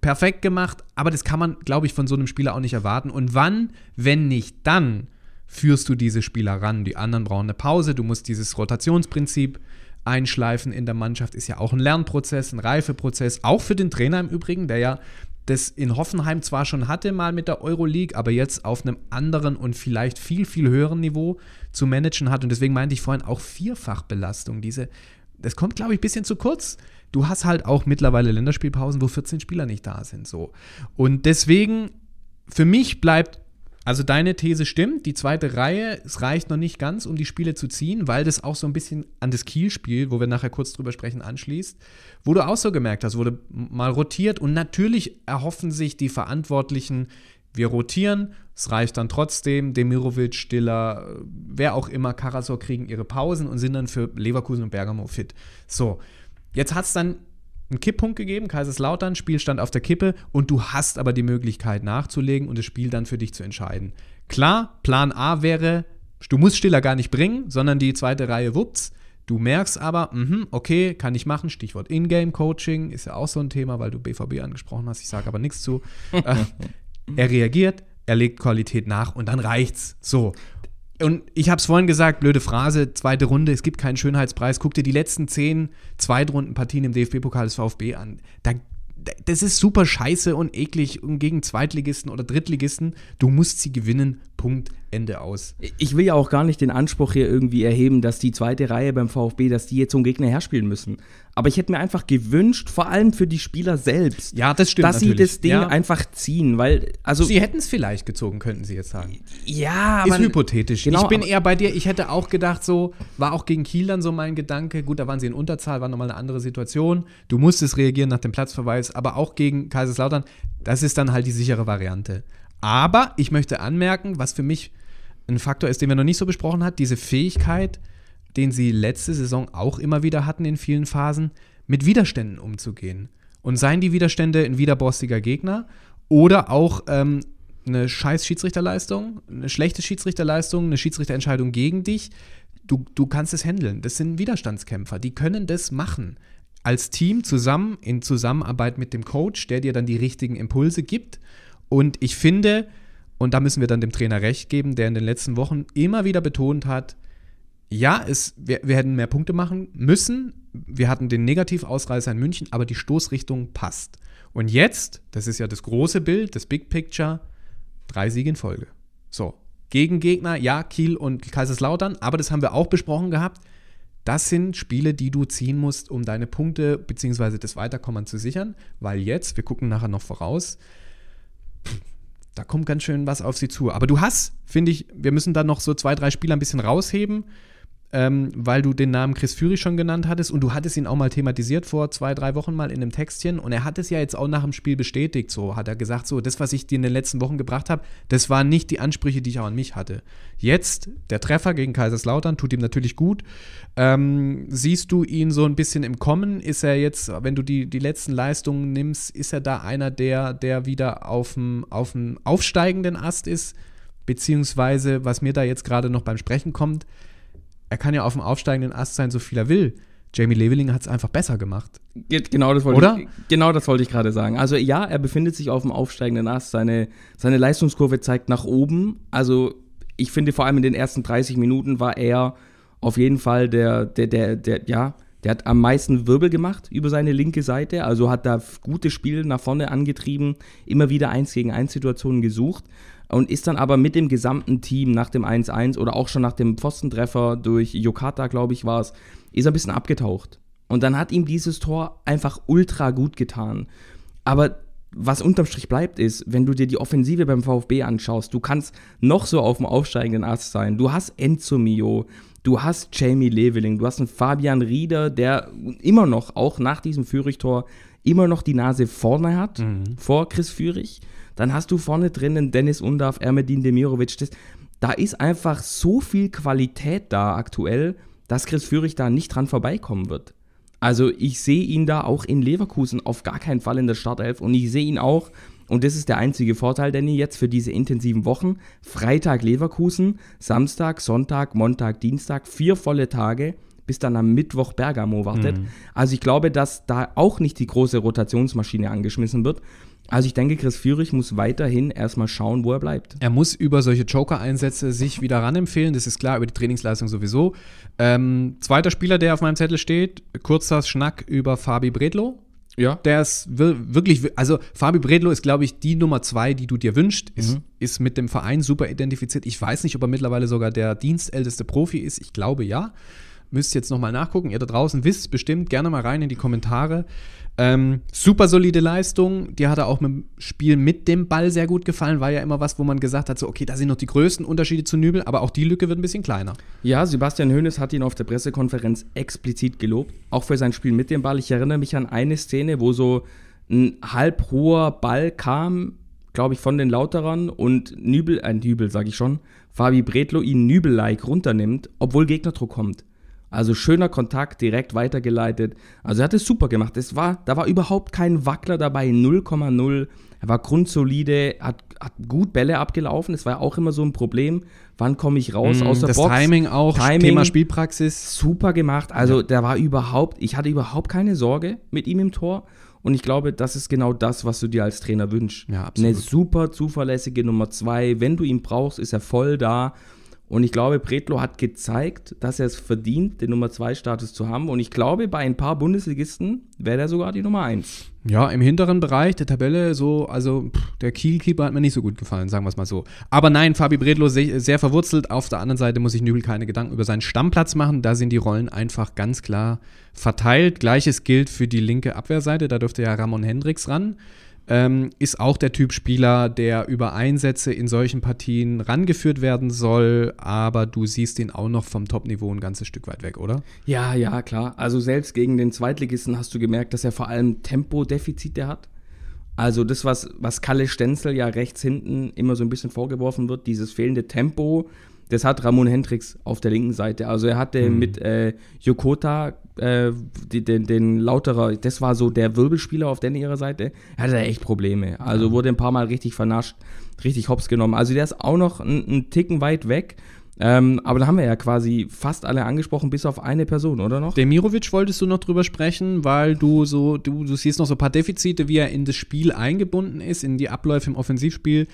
perfekt gemacht, aber das kann man, glaube ich, von so einem Spieler auch nicht erwarten. Und wann, wenn nicht dann, führst du diese Spieler ran. Die anderen brauchen eine Pause. Du musst dieses Rotationsprinzip einschleifen in der Mannschaft. Ist ja auch ein Lernprozess, ein Reifeprozess. Auch für den Trainer im Übrigen, der ja das in Hoffenheim zwar schon hatte, mal mit der Euroleague, aber jetzt auf einem anderen und vielleicht viel, viel höheren Niveau zu managen hat. Und deswegen meinte ich vorhin auch Vierfachbelastung. Diese, das kommt, glaube ich, ein bisschen zu kurz. Du hast halt auch mittlerweile Länderspielpausen, wo 14 Spieler nicht da sind. So. Und deswegen, für mich bleibt also deine These stimmt, die zweite Reihe, es reicht noch nicht ganz, um die Spiele zu ziehen, weil das auch so ein bisschen an das Kielspiel, wo wir nachher kurz drüber sprechen, anschließt, wo du auch so gemerkt hast, wurde mal rotiert und natürlich erhoffen sich die Verantwortlichen, wir rotieren, es reicht dann trotzdem, Demirovic, Stiller, äh, wer auch immer, Karasor kriegen ihre Pausen und sind dann für Leverkusen und Bergamo fit. So, jetzt hat es dann einen Kipppunkt gegeben, Kaiserslautern, Spielstand auf der Kippe und du hast aber die Möglichkeit nachzulegen und das Spiel dann für dich zu entscheiden. Klar, Plan A wäre, du musst Stiller gar nicht bringen, sondern die zweite Reihe wuppts. Du merkst aber, mh, okay, kann ich machen. Stichwort Ingame-Coaching ist ja auch so ein Thema, weil du BVB angesprochen hast. Ich sage aber nichts zu. Äh, er reagiert, er legt Qualität nach und dann reicht's. So und ich habe es vorhin gesagt, blöde Phrase, zweite Runde, es gibt keinen Schönheitspreis. Guck dir die letzten zehn Zweitrundenpartien im DFB-Pokal des VfB an. Da, das ist super scheiße und eklig und gegen Zweitligisten oder Drittligisten. Du musst sie gewinnen. Punkt. Ende aus. Ich will ja auch gar nicht den Anspruch hier irgendwie erheben, dass die zweite Reihe beim VfB, dass die jetzt so einen Gegner herspielen müssen. Aber ich hätte mir einfach gewünscht, vor allem für die Spieler selbst, ja, das stimmt dass natürlich. sie das Ding ja. einfach ziehen, weil also sie hätten es vielleicht gezogen, könnten sie jetzt sagen. Ja, aber. ist hypothetisch. Genau, ich bin eher bei dir. Ich hätte auch gedacht, so war auch gegen Kiel dann so mein Gedanke. Gut, da waren sie in Unterzahl, war nochmal eine andere Situation. Du musstest reagieren nach dem Platzverweis, aber auch gegen Kaiserslautern. Das ist dann halt die sichere Variante. Aber ich möchte anmerken, was für mich ein Faktor ist, den wir noch nicht so besprochen hat, diese Fähigkeit. Mhm den sie letzte Saison auch immer wieder hatten in vielen Phasen, mit Widerständen umzugehen. Und seien die Widerstände ein widerborstiger Gegner oder auch ähm, eine scheiß Schiedsrichterleistung, eine schlechte Schiedsrichterleistung, eine Schiedsrichterentscheidung gegen dich. Du, du kannst es handeln. Das sind Widerstandskämpfer. Die können das machen. Als Team zusammen, in Zusammenarbeit mit dem Coach, der dir dann die richtigen Impulse gibt. Und ich finde, und da müssen wir dann dem Trainer recht geben, der in den letzten Wochen immer wieder betont hat, ja, es, wir, wir hätten mehr Punkte machen müssen. Wir hatten den Negativausreißer in München, aber die Stoßrichtung passt. Und jetzt, das ist ja das große Bild, das Big Picture, drei Siege in Folge. So, gegen Gegner, ja, Kiel und Kaiserslautern, aber das haben wir auch besprochen gehabt. Das sind Spiele, die du ziehen musst, um deine Punkte bzw. das Weiterkommen zu sichern, weil jetzt, wir gucken nachher noch voraus, da kommt ganz schön was auf sie zu. Aber du hast, finde ich, wir müssen da noch so zwei, drei Spieler ein bisschen rausheben ähm, weil du den Namen Chris Führig schon genannt hattest und du hattest ihn auch mal thematisiert vor zwei, drei Wochen mal in einem Textchen und er hat es ja jetzt auch nach dem Spiel bestätigt, so hat er gesagt, so das, was ich dir in den letzten Wochen gebracht habe, das waren nicht die Ansprüche, die ich auch an mich hatte. Jetzt, der Treffer gegen Kaiserslautern tut ihm natürlich gut. Ähm, siehst du ihn so ein bisschen im Kommen? Ist er jetzt, wenn du die, die letzten Leistungen nimmst, ist er da einer, der, der wieder auf dem aufsteigenden Ast ist? Beziehungsweise, was mir da jetzt gerade noch beim Sprechen kommt, er kann ja auf dem aufsteigenden Ast sein, so viel er will. Jamie Leveling hat es einfach besser gemacht. Genau das, wollte Oder? Ich, genau wollte ich gerade sagen. Also ja, er befindet sich auf dem aufsteigenden Ast. Seine, seine Leistungskurve zeigt nach oben. Also ich finde vor allem in den ersten 30 Minuten war er auf jeden Fall der, der, der, der, ja, der hat am meisten Wirbel gemacht über seine linke Seite, also hat da gute Spiele nach vorne angetrieben, immer wieder Eins gegen Eins Situationen gesucht und ist dann aber mit dem gesamten Team nach dem 1-1 oder auch schon nach dem Pfostentreffer durch Yokata, glaube ich, war es, ist er ein bisschen abgetaucht. Und dann hat ihm dieses Tor einfach ultra gut getan. Aber was unterm Strich bleibt, ist, wenn du dir die Offensive beim VfB anschaust, du kannst noch so auf dem aufsteigenden Ast sein. Du hast Enzo Mio, du hast Jamie Leveling, du hast einen Fabian Rieder, der immer noch, auch nach diesem Führig-Tor, immer noch die Nase vorne hat, mhm. vor Chris Führig. Dann hast du vorne drinnen Dennis Undav, Ermedin Demirovic. Das, da ist einfach so viel Qualität da aktuell, dass Chris Führig da nicht dran vorbeikommen wird. Also ich sehe ihn da auch in Leverkusen auf gar keinen Fall in der Startelf und ich sehe ihn auch, und das ist der einzige Vorteil, Danny, jetzt für diese intensiven Wochen, Freitag Leverkusen, Samstag, Sonntag, Montag, Dienstag, vier volle Tage, bis dann am Mittwoch Bergamo wartet. Mhm. Also ich glaube, dass da auch nicht die große Rotationsmaschine angeschmissen wird. Also ich denke, Chris Führig muss weiterhin erstmal schauen, wo er bleibt. Er muss über solche Joker-Einsätze sich wieder ranempfehlen, das ist klar, über die Trainingsleistung sowieso. Ähm, zweiter Spieler, der auf meinem Zettel steht, kurzer Schnack über Fabi Bredlo. Ja. Der ist wirklich, also Fabi Bredlo ist, glaube ich, die Nummer zwei, die du dir wünschst. Ist, mhm. ist mit dem Verein super identifiziert. Ich weiß nicht, ob er mittlerweile sogar der dienstälteste Profi ist. Ich glaube ja. Müsst jetzt nochmal nachgucken. Ihr da draußen wisst bestimmt gerne mal rein in die Kommentare. Ähm, super solide Leistung. Die hat er auch mit dem Spiel mit dem Ball sehr gut gefallen. War ja immer was, wo man gesagt hat, so, okay, da sind noch die größten Unterschiede zu Nübel, aber auch die Lücke wird ein bisschen kleiner. Ja, Sebastian Hoeneß hat ihn auf der Pressekonferenz explizit gelobt. Auch für sein Spiel mit dem Ball. Ich erinnere mich an eine Szene, wo so ein halbhoher Ball kam glaube ich, von den Lauterern und Nübel, ein äh, Nübel sage ich schon, Fabi Bredlo ihn Nübel-like runternimmt, obwohl Gegnerdruck kommt. Also schöner Kontakt, direkt weitergeleitet. Also er hat es super gemacht. Es war, da war überhaupt kein Wackler dabei, 0,0. Er war grundsolide, hat, hat gut Bälle abgelaufen. Es war ja auch immer so ein Problem. Wann komme ich raus mm, aus der das Box? Timing auch, Timing, Thema Spielpraxis. Super gemacht. Also ja. da war überhaupt, ich hatte überhaupt keine Sorge mit ihm im Tor. Und ich glaube, das ist genau das, was du dir als Trainer wünschst. Ja, absolut. Eine super zuverlässige Nummer zwei. Wenn du ihn brauchst, ist er voll da. Und ich glaube, Pretlo hat gezeigt, dass er es verdient, den Nummer 2-Status zu haben. Und ich glaube, bei ein paar Bundesligisten wäre er sogar die Nummer 1. Ja, im hinteren Bereich der Tabelle so, also pff, der Kielkeeper hat mir nicht so gut gefallen, sagen wir es mal so. Aber nein, Fabi Bredlo sehr, sehr verwurzelt. Auf der anderen Seite muss ich Nübel keine Gedanken über seinen Stammplatz machen. Da sind die Rollen einfach ganz klar verteilt. Gleiches gilt für die linke Abwehrseite. Da dürfte ja Ramon Hendricks ran ähm, ist auch der Typ Spieler, der über Einsätze in solchen Partien rangeführt werden soll, aber du siehst ihn auch noch vom Topniveau ein ganzes Stück weit weg, oder? Ja, ja, klar. Also selbst gegen den Zweitligisten hast du gemerkt, dass er vor allem Tempodefizite hat. Also das, was, was Kalle Stenzel ja rechts hinten immer so ein bisschen vorgeworfen wird, dieses fehlende Tempo, das hat Ramon Hendricks auf der linken Seite. Also er hatte mhm. mit äh, Jokota äh, die, den, den Lauterer, das war so der Wirbelspieler auf der ihrer Seite. Er hatte echt Probleme. Also wurde ein paar Mal richtig vernascht, richtig hops genommen. Also der ist auch noch einen Ticken weit weg. Ähm, aber da haben wir ja quasi fast alle angesprochen, bis auf eine Person, oder noch? Demirovic wolltest du noch drüber sprechen, weil du so, du, du siehst noch so ein paar Defizite, wie er in das Spiel eingebunden ist, in die Abläufe im Offensivspiel.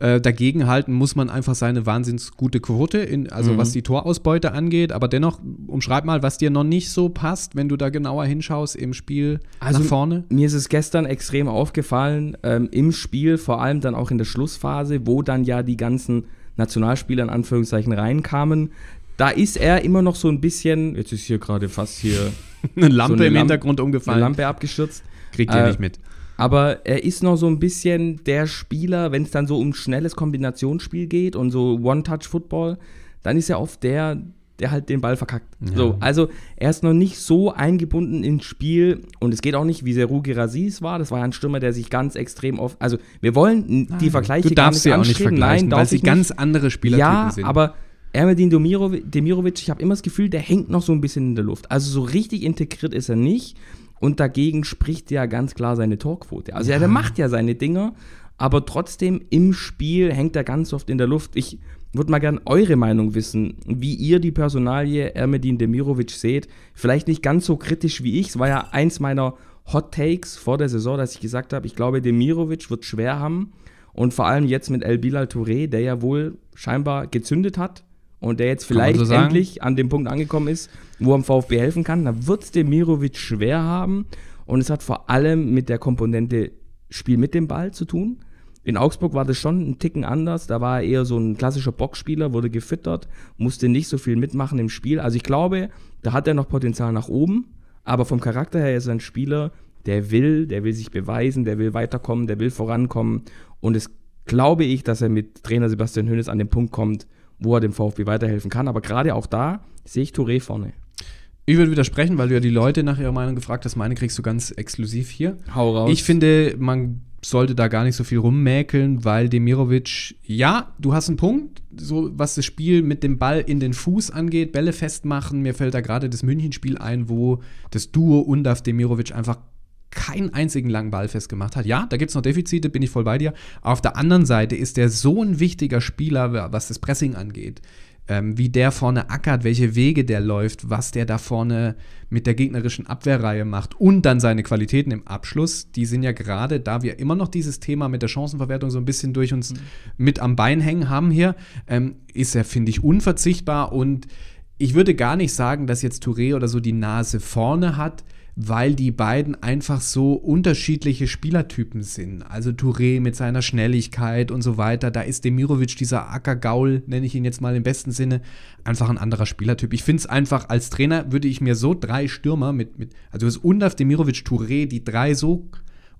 Äh, dagegenhalten muss man einfach seine wahnsinnig gute Quote, in, also mhm. was die Torausbeute angeht. Aber dennoch, umschreib mal, was dir noch nicht so passt, wenn du da genauer hinschaust im Spiel also, nach vorne. Mir ist es gestern extrem aufgefallen, ähm, im Spiel, vor allem dann auch in der Schlussphase, wo dann ja die ganzen Nationalspieler in Anführungszeichen reinkamen. Da ist er immer noch so ein bisschen, jetzt ist hier gerade fast hier eine Lampe so eine im Lamp Hintergrund umgefallen. Eine Lampe abgestürzt. Kriegt ihr äh, nicht mit. Aber er ist noch so ein bisschen der Spieler, wenn es dann so um schnelles Kombinationsspiel geht und so One-Touch-Football, dann ist er oft der, der halt den Ball verkackt. Ja. So, also er ist noch nicht so eingebunden ins Spiel und es geht auch nicht, wie Seru Girassis war. Das war ein Stürmer, der sich ganz extrem oft. Also wir wollen Nein, die Vergleiche du darfst gar nicht sie auch nicht vergleichen, Nein, weil sie nicht. ganz andere Spieler ja, sind. Ja, aber Ermedin Demirovic, ich habe immer das Gefühl, der hängt noch so ein bisschen in der Luft. Also so richtig integriert ist er nicht. Und dagegen spricht ja ganz klar seine Torquote. Also ja. ja, der macht ja seine Dinger, aber trotzdem im Spiel hängt er ganz oft in der Luft. Ich würde mal gerne eure Meinung wissen, wie ihr die Personalie Ermedin Demirovic seht. Vielleicht nicht ganz so kritisch wie ich. Es war ja eins meiner Hot Takes vor der Saison, dass ich gesagt habe, ich glaube, Demirovic wird schwer haben. Und vor allem jetzt mit El Bilal Touré, der ja wohl scheinbar gezündet hat, und der jetzt vielleicht so endlich an dem Punkt angekommen ist, wo er dem VfB helfen kann, dann wird es Demirovic schwer haben. Und es hat vor allem mit der Komponente Spiel mit dem Ball zu tun. In Augsburg war das schon ein Ticken anders. Da war er eher so ein klassischer Boxspieler, wurde gefüttert, musste nicht so viel mitmachen im Spiel. Also ich glaube, da hat er noch Potenzial nach oben. Aber vom Charakter her ist er ein Spieler, der will, der will sich beweisen, der will weiterkommen, der will vorankommen. Und es glaube ich, dass er mit Trainer Sebastian Hönes an den Punkt kommt, wo er dem VfB weiterhelfen kann. Aber gerade auch da sehe ich Touré vorne. Ich würde widersprechen, weil du ja die Leute nach ihrer Meinung gefragt hast. Meine kriegst du ganz exklusiv hier. Hau raus. Ich finde, man sollte da gar nicht so viel rummäkeln, weil Demirovic, ja, du hast einen Punkt, so was das Spiel mit dem Ball in den Fuß angeht, Bälle festmachen. Mir fällt da gerade das Münchenspiel ein, wo das Duo und Undav Demirovic einfach keinen einzigen langen Ball festgemacht hat. Ja, da gibt es noch Defizite, bin ich voll bei dir. Auf der anderen Seite ist der so ein wichtiger Spieler, was das Pressing angeht, ähm, wie der vorne ackert, welche Wege der läuft, was der da vorne mit der gegnerischen Abwehrreihe macht und dann seine Qualitäten im Abschluss, die sind ja gerade, da wir immer noch dieses Thema mit der Chancenverwertung so ein bisschen durch uns mhm. mit am Bein hängen haben hier, ähm, ist er, finde ich, unverzichtbar und ich würde gar nicht sagen, dass jetzt Touré oder so die Nase vorne hat, weil die beiden einfach so unterschiedliche Spielertypen sind. Also Touré mit seiner Schnelligkeit und so weiter. Da ist Demirovic, dieser Ackergaul, nenne ich ihn jetzt mal im besten Sinne, einfach ein anderer Spielertyp. Ich finde es einfach, als Trainer würde ich mir so drei Stürmer mit, mit also das Undaf, Demirovic, Touré, die drei so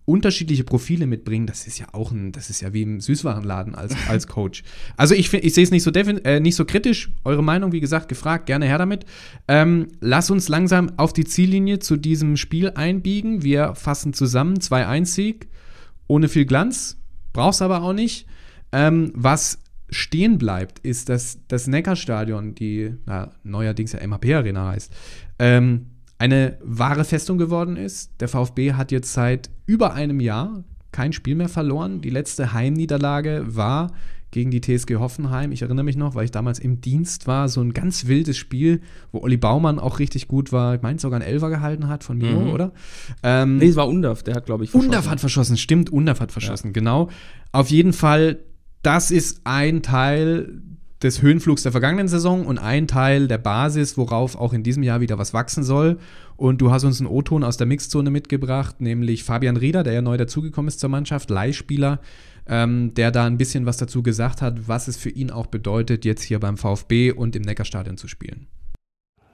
unterschiedliche Profile mitbringen, das ist ja auch ein, das ist ja wie im Süßwarenladen als, als Coach. Also ich, ich sehe es nicht, so äh, nicht so kritisch. Eure Meinung, wie gesagt, gefragt, gerne her damit. Ähm, lass uns langsam auf die Ziellinie zu diesem Spiel einbiegen. Wir fassen zusammen 2-1-Sieg, ohne viel Glanz, brauchst aber auch nicht. Ähm, was stehen bleibt, ist, dass das Neckarstadion, die na, neuerdings ja MHP Arena heißt, ähm, eine wahre Festung geworden ist. Der VfB hat jetzt seit über einem Jahr kein Spiel mehr verloren. Die letzte Heimniederlage war gegen die TSG Hoffenheim. Ich erinnere mich noch, weil ich damals im Dienst war, so ein ganz wildes Spiel, wo Olli Baumann auch richtig gut war. Ich meine, sogar ein Elfer gehalten hat von mir, mhm. oder? Ähm, nee, es war Undaf, der hat, glaube ich, verschossen. Undaf hat verschossen, stimmt, Undaf hat verschossen, ja. genau. Auf jeden Fall, das ist ein Teil des Höhenflugs der vergangenen Saison und ein Teil der Basis, worauf auch in diesem Jahr wieder was wachsen soll. Und du hast uns einen O-Ton aus der Mixzone mitgebracht, nämlich Fabian Rieder, der ja neu dazugekommen ist zur Mannschaft, Leihspieler, ähm, der da ein bisschen was dazu gesagt hat, was es für ihn auch bedeutet, jetzt hier beim VfB und im Neckarstadion zu spielen.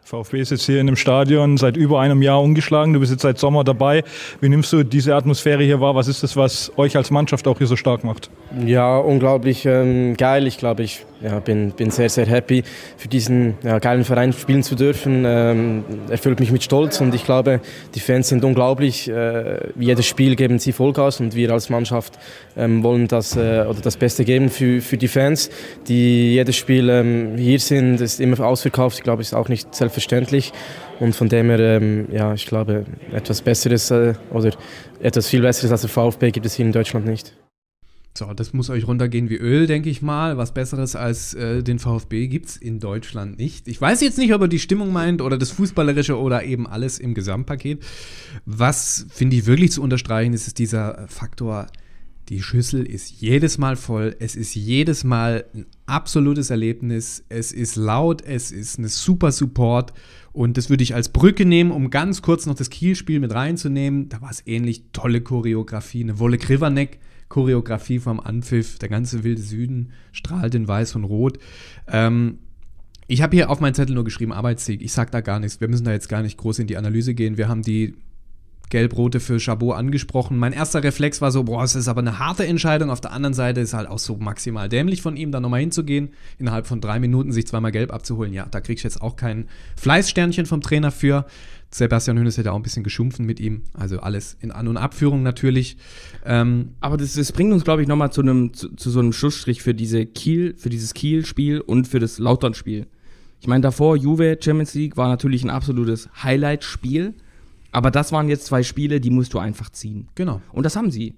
VfB ist jetzt hier in dem Stadion seit über einem Jahr ungeschlagen. Du bist jetzt seit Sommer dabei. Wie nimmst du diese Atmosphäre hier wahr? Was ist das, was euch als Mannschaft auch hier so stark macht? Ja, unglaublich ähm, geil. Ich glaube, ich ja, bin, bin sehr, sehr happy, für diesen ja, geilen Verein spielen zu dürfen. Ähm, erfüllt mich mit Stolz und ich glaube, die Fans sind unglaublich. Äh, jedes Spiel geben sie Vollgas und wir als Mannschaft ähm, wollen das, äh, oder das Beste geben für, für die Fans, die jedes Spiel ähm, hier sind. ist immer ausverkauft, ich glaube, ist auch nicht selbstverständlich. Und von dem her, ähm, ja, ich glaube, etwas Besseres äh, oder etwas viel Besseres als der VfB gibt es hier in Deutschland nicht. So, das muss euch runtergehen wie Öl, denke ich mal. Was Besseres als äh, den VfB gibt es in Deutschland nicht. Ich weiß jetzt nicht, ob er die Stimmung meint oder das Fußballerische oder eben alles im Gesamtpaket. Was, finde ich, wirklich zu unterstreichen ist, ist dieser Faktor, die Schüssel ist jedes Mal voll. Es ist jedes Mal ein absolutes Erlebnis. Es ist laut, es ist eine super Support. Und das würde ich als Brücke nehmen, um ganz kurz noch das Kielspiel mit reinzunehmen. Da war es ähnlich. Tolle Choreografie, eine Wolle Krivanek Choreografie vom Anpfiff, der ganze wilde Süden strahlt in weiß und rot. Ähm, ich habe hier auf meinen Zettel nur geschrieben Arbeitssieg. Ich sage da gar nichts. Wir müssen da jetzt gar nicht groß in die Analyse gehen. Wir haben die Gelb-Rote für Chabot angesprochen. Mein erster Reflex war so, boah, es ist aber eine harte Entscheidung. Auf der anderen Seite ist halt auch so maximal dämlich von ihm, da nochmal hinzugehen, innerhalb von drei Minuten sich zweimal Gelb abzuholen. Ja, da kriege ich jetzt auch kein Fleißsternchen vom Trainer für. Sebastian Hönes hätte auch ein bisschen geschumpfen mit ihm. Also alles in An- und Abführung natürlich. Ähm Aber das, das, bringt uns, glaube ich, nochmal zu, zu, zu so einem Schlussstrich für, diese Kiel, für dieses Kiel-Spiel und für das Lautern-Spiel. Ich meine, davor, Juve, Champions League war natürlich ein absolutes Highlight-Spiel. Aber das waren jetzt zwei Spiele, die musst du einfach ziehen. Genau. Und das haben sie.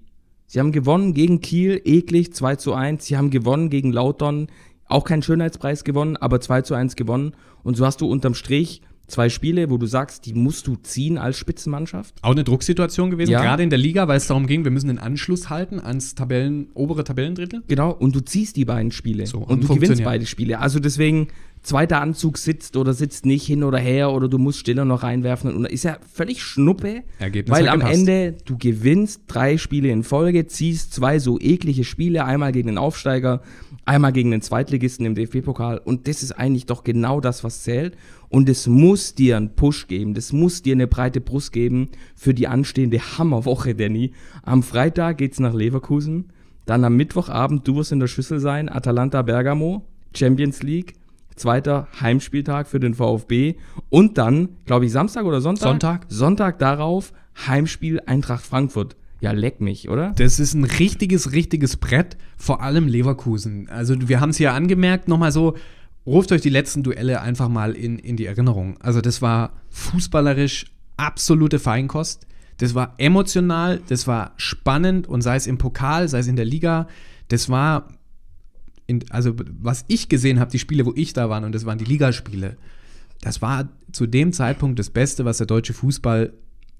Sie haben gewonnen gegen Kiel, eklig, 2 zu 1. Sie haben gewonnen gegen Lautern, auch keinen Schönheitspreis gewonnen, aber 2 zu 1 gewonnen. Und so hast du unterm Strich zwei Spiele, wo du sagst, die musst du ziehen als Spitzenmannschaft. Auch eine Drucksituation gewesen, ja. gerade in der Liga, weil es darum ging, wir müssen den Anschluss halten ans Tabellen, obere Tabellendrittel. Genau, und du ziehst die beiden Spiele so, und, und du gewinnst beide Spiele. Also deswegen, zweiter Anzug sitzt oder sitzt nicht hin oder her oder du musst stiller noch reinwerfen. Und ist ja völlig Schnuppe, Ergebnis weil am Ende du gewinnst drei Spiele in Folge, ziehst zwei so eklige Spiele, einmal gegen den Aufsteiger, einmal gegen den Zweitligisten im DFB-Pokal. Und das ist eigentlich doch genau das, was zählt. Und es muss dir einen Push geben, das muss dir eine breite Brust geben für die anstehende Hammerwoche, Danny. Am Freitag geht's nach Leverkusen, dann am Mittwochabend, du wirst in der Schüssel sein, Atalanta Bergamo, Champions League, zweiter Heimspieltag für den VfB und dann, glaube ich, Samstag oder Sonntag? Sonntag. Sonntag darauf Heimspiel Eintracht Frankfurt. Ja, leck mich, oder? Das ist ein richtiges, richtiges Brett, vor allem Leverkusen. Also wir haben es ja angemerkt, nochmal so, ruft euch die letzten Duelle einfach mal in, in die Erinnerung. Also das war fußballerisch absolute Feinkost. Das war emotional, das war spannend und sei es im Pokal, sei es in der Liga, das war, in, also was ich gesehen habe, die Spiele, wo ich da war, und das waren die Ligaspiele, das war zu dem Zeitpunkt das Beste, was der deutsche Fußball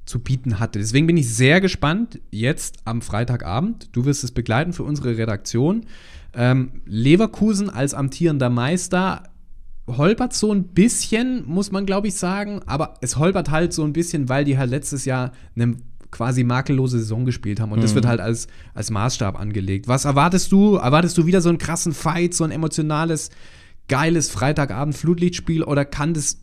zu bieten hatte. Deswegen bin ich sehr gespannt jetzt am Freitagabend. Du wirst es begleiten für unsere Redaktion. Ähm, Leverkusen als amtierender Meister holpert so ein bisschen, muss man glaube ich sagen, aber es holpert halt so ein bisschen, weil die halt letztes Jahr eine quasi makellose Saison gespielt haben und mhm. das wird halt als, als Maßstab angelegt. Was erwartest du? Erwartest du wieder so einen krassen Fight, so ein emotionales, geiles Freitagabend-Flutlichtspiel oder kann das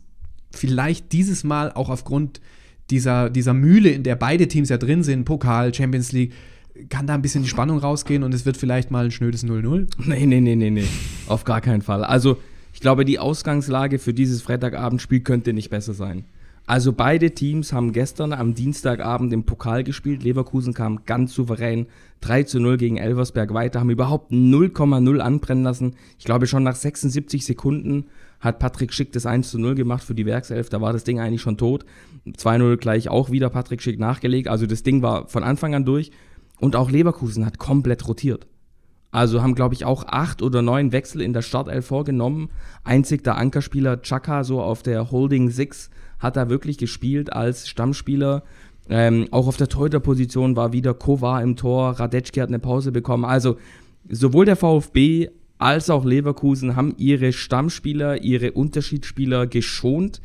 vielleicht dieses Mal auch aufgrund dieser, dieser Mühle, in der beide Teams ja drin sind, Pokal, Champions League, kann da ein bisschen die Spannung rausgehen und es wird vielleicht mal ein schnödes 0-0? Nee, nee, nee, nee, nee. Auf gar keinen Fall. Also, ich glaube, die Ausgangslage für dieses Freitagabendspiel könnte nicht besser sein. Also, beide Teams haben gestern am Dienstagabend im Pokal gespielt. Leverkusen kam ganz souverän 3 zu 0 gegen Elversberg weiter, haben überhaupt 0,0 anbrennen lassen. Ich glaube, schon nach 76 Sekunden hat Patrick Schick das 1 zu 0 gemacht für die Werkself, da war das Ding eigentlich schon tot. 2-0 gleich auch wieder Patrick Schick nachgelegt, also das Ding war von Anfang an durch und auch Leverkusen hat komplett rotiert. Also haben, glaube ich, auch acht oder neun Wechsel in der Startelf vorgenommen. Einzig der Ankerspieler Chaka, so auf der Holding 6, hat da wirklich gespielt als Stammspieler. Ähm, auch auf der Torhüterposition war wieder Kovar im Tor, Radetschki hat eine Pause bekommen. Also sowohl der VfB als auch Leverkusen haben ihre Stammspieler, ihre Unterschiedsspieler geschont.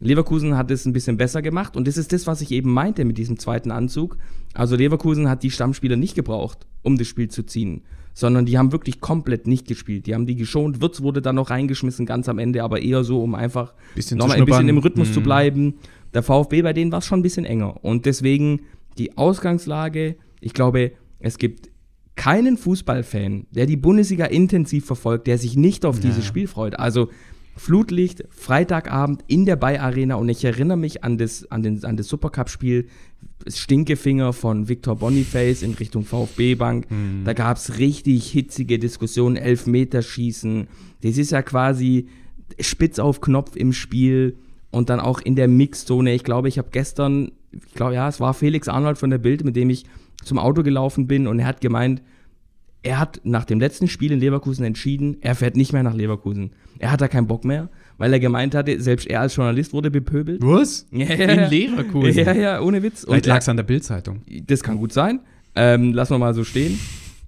Leverkusen hat es ein bisschen besser gemacht und das ist das, was ich eben meinte mit diesem zweiten Anzug. Also Leverkusen hat die Stammspieler nicht gebraucht, um das Spiel zu ziehen, sondern die haben wirklich komplett nicht gespielt. Die haben die geschont. Wirtz wurde dann noch reingeschmissen ganz am Ende, aber eher so, um einfach nochmal ein bisschen im Rhythmus hm. zu mhm. bleiben. Der VfB bei denen war es schon ein bisschen enger und deswegen die Ausgangslage. Ich glaube, es gibt keinen Fußballfan, der die Bundesliga intensiv verfolgt, der sich nicht auf dieses Spiel freut. Also Flutlicht, Freitagabend in der Bay Arena und ich erinnere mich an das, an den, an das Supercup-Spiel Stinkefinger von Victor Boniface in Richtung VfB Bank. Mhm. Da gab es richtig hitzige Diskussionen, Elfmeterschießen. Das ist ja quasi spitz auf Knopf im Spiel und dann auch in der Mixzone. Ich glaube, ich habe gestern, ich glaube, ja, es war Felix Arnold von der Bild, mit dem ich zum Auto gelaufen bin und er hat gemeint, er hat nach dem letzten Spiel in Leverkusen entschieden, er fährt nicht mehr nach Leverkusen. Er hat da keinen Bock mehr, weil er gemeint hatte, selbst er als Journalist wurde bepöbelt. Was? Ja, in Leverkusen? Ja, ja, ohne Witz. Vielleicht lag es an der Bildzeitung. Das kann gut sein. Ähm, lassen wir mal so stehen.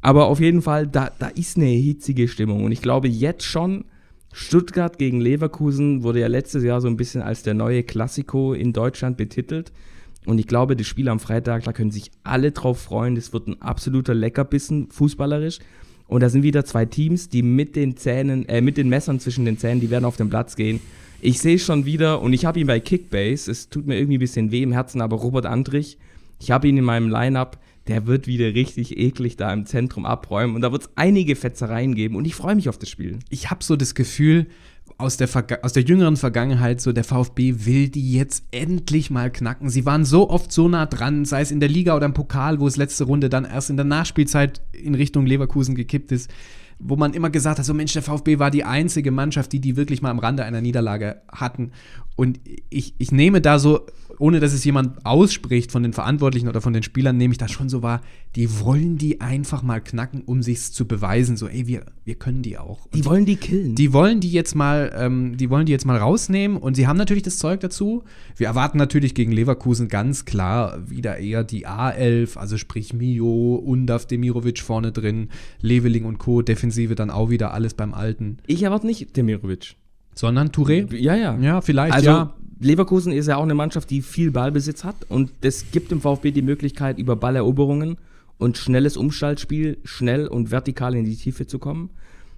Aber auf jeden Fall, da, da ist eine hitzige Stimmung. Und ich glaube jetzt schon, Stuttgart gegen Leverkusen wurde ja letztes Jahr so ein bisschen als der neue Klassiko in Deutschland betitelt. Und ich glaube, das Spiel am Freitag, da können sich alle drauf freuen. Das wird ein absoluter Leckerbissen, fußballerisch. Und da sind wieder zwei Teams, die mit den Zähnen, äh, mit den Messern zwischen den Zähnen, die werden auf den Platz gehen. Ich sehe schon wieder, und ich habe ihn bei Kickbase, es tut mir irgendwie ein bisschen weh im Herzen, aber Robert Andrich, ich habe ihn in meinem Lineup, der wird wieder richtig eklig da im Zentrum abräumen und da wird es einige Fetzereien geben und ich freue mich auf das Spiel. Ich habe so das Gefühl, aus der, aus der jüngeren Vergangenheit so, der VfB will die jetzt endlich mal knacken. Sie waren so oft so nah dran, sei es in der Liga oder im Pokal, wo es letzte Runde dann erst in der Nachspielzeit in Richtung Leverkusen gekippt ist, wo man immer gesagt hat, so Mensch, der VfB war die einzige Mannschaft, die die wirklich mal am Rande einer Niederlage hatten. Und ich, ich nehme da so ohne dass es jemand ausspricht von den Verantwortlichen oder von den Spielern, nehme ich das schon so wahr, die wollen die einfach mal knacken, um sich zu beweisen. So, ey, wir, wir können die auch. Die, die wollen die killen. Die wollen die jetzt mal, ähm, die wollen die jetzt mal rausnehmen und sie haben natürlich das Zeug dazu. Wir erwarten natürlich gegen Leverkusen ganz klar wieder eher die A11, also sprich Mio, Undav, Demirovic vorne drin, Leveling und Co. Defensive dann auch wieder alles beim Alten. Ich erwarte nicht Demirovic. Sondern Touré? Ja, ja. Ja, vielleicht, also, ja. Leverkusen ist ja auch eine Mannschaft, die viel Ballbesitz hat und das gibt dem VfB die Möglichkeit, über Balleroberungen und schnelles Umschaltspiel schnell und vertikal in die Tiefe zu kommen.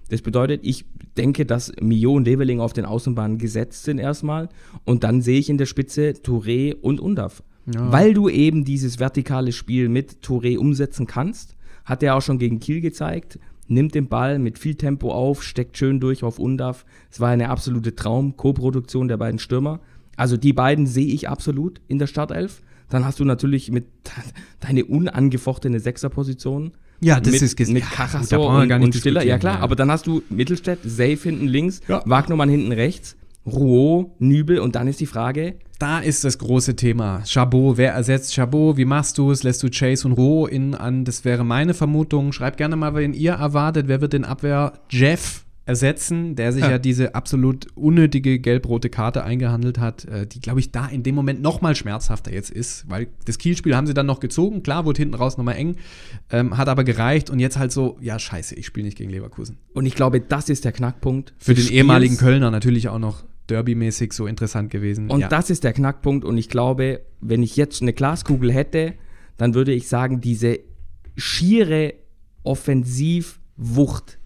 Das bedeutet, ich denke, dass Mio und Leveling auf den Außenbahnen gesetzt sind erstmal und dann sehe ich in der Spitze Touré und Undav. Ja. Weil du eben dieses vertikale Spiel mit Touré umsetzen kannst, hat er auch schon gegen Kiel gezeigt, nimmt den Ball mit viel Tempo auf, steckt schön durch auf Undav. Es war eine absolute Traum, Co-Produktion der beiden Stürmer. Also die beiden sehe ich absolut in der Startelf. Dann hast du natürlich mit deine unangefochtene Sechserposition. Ja, das mit, ist gesehen. Mit Karasso ja, und, und Stiller, ja klar. Ja. Aber dann hast du Mittelstädt, Safe hinten links, ja. Wagnermann hinten rechts, Rouault, Nübel und dann ist die Frage, da ist das große Thema. Chabot, wer ersetzt Chabot? Wie machst du es? Lässt du Chase und Rouault in an? Das wäre meine Vermutung. Schreibt gerne mal, wen ihr erwartet. Wer wird den Abwehr Jeff ersetzen, der sich ja. ja, diese absolut unnötige gelb-rote Karte eingehandelt hat, äh, die, glaube ich, da in dem Moment noch mal schmerzhafter jetzt ist, weil das Kielspiel haben sie dann noch gezogen, klar, wurde hinten raus nochmal eng, ähm, hat aber gereicht und jetzt halt so, ja, scheiße, ich spiele nicht gegen Leverkusen. Und ich glaube, das ist der Knackpunkt. Für den ehemaligen Kölner natürlich auch noch derbymäßig so interessant gewesen. Und ja. das ist der Knackpunkt und ich glaube, wenn ich jetzt eine Glaskugel hätte, dann würde ich sagen, diese schiere Offensivwucht,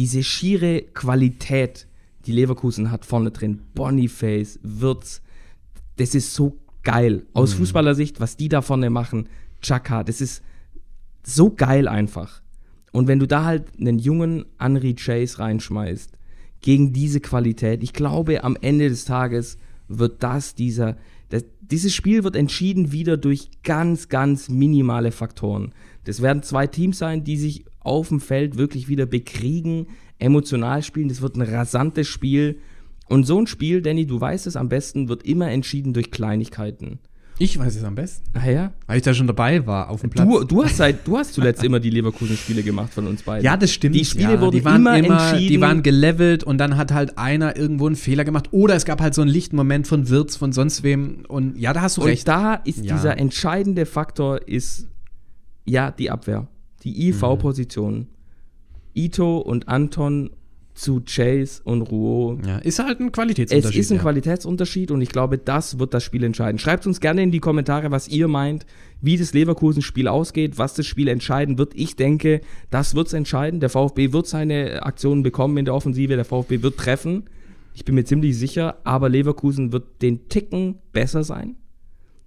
diese schiere Qualität, die Leverkusen hat vorne drin, Boniface, Wirtz, das ist so geil. Aus mhm. Fußballersicht, was die da vorne machen, Chaka, das ist so geil einfach. Und wenn du da halt einen jungen Henry Chase reinschmeißt, gegen diese Qualität, ich glaube, am Ende des Tages wird das dieser, das, dieses Spiel wird entschieden wieder durch ganz, ganz minimale Faktoren. Das werden zwei Teams sein, die sich auf dem Feld wirklich wieder bekriegen, emotional spielen. Das wird ein rasantes Spiel. Und so ein Spiel, Danny, du weißt es am besten, wird immer entschieden durch Kleinigkeiten. Ich weiß es am besten. Ah ja? Weil ich da schon dabei war auf dem Platz. Du, du, hast, seit, du hast zuletzt immer die Leverkusen-Spiele gemacht von uns beiden. Ja, das stimmt. Die Spiele ja, wurden die waren immer, immer entschieden. Die waren gelevelt und dann hat halt einer irgendwo einen Fehler gemacht. Oder es gab halt so einen lichten Moment von Wirtz, von sonst wem. Und ja, da hast du und recht. Und da ist ja. dieser entscheidende Faktor, ist ja die Abwehr die IV-Position. Mhm. Ito und Anton zu Chase und Rouault. Ja, ist halt ein Qualitätsunterschied. Es ist ein ja. Qualitätsunterschied und ich glaube, das wird das Spiel entscheiden. Schreibt uns gerne in die Kommentare, was ihr meint, wie das Leverkusen-Spiel ausgeht, was das Spiel entscheiden wird. Ich denke, das wird es entscheiden. Der VfB wird seine Aktionen bekommen in der Offensive, der VfB wird treffen. Ich bin mir ziemlich sicher, aber Leverkusen wird den Ticken besser sein.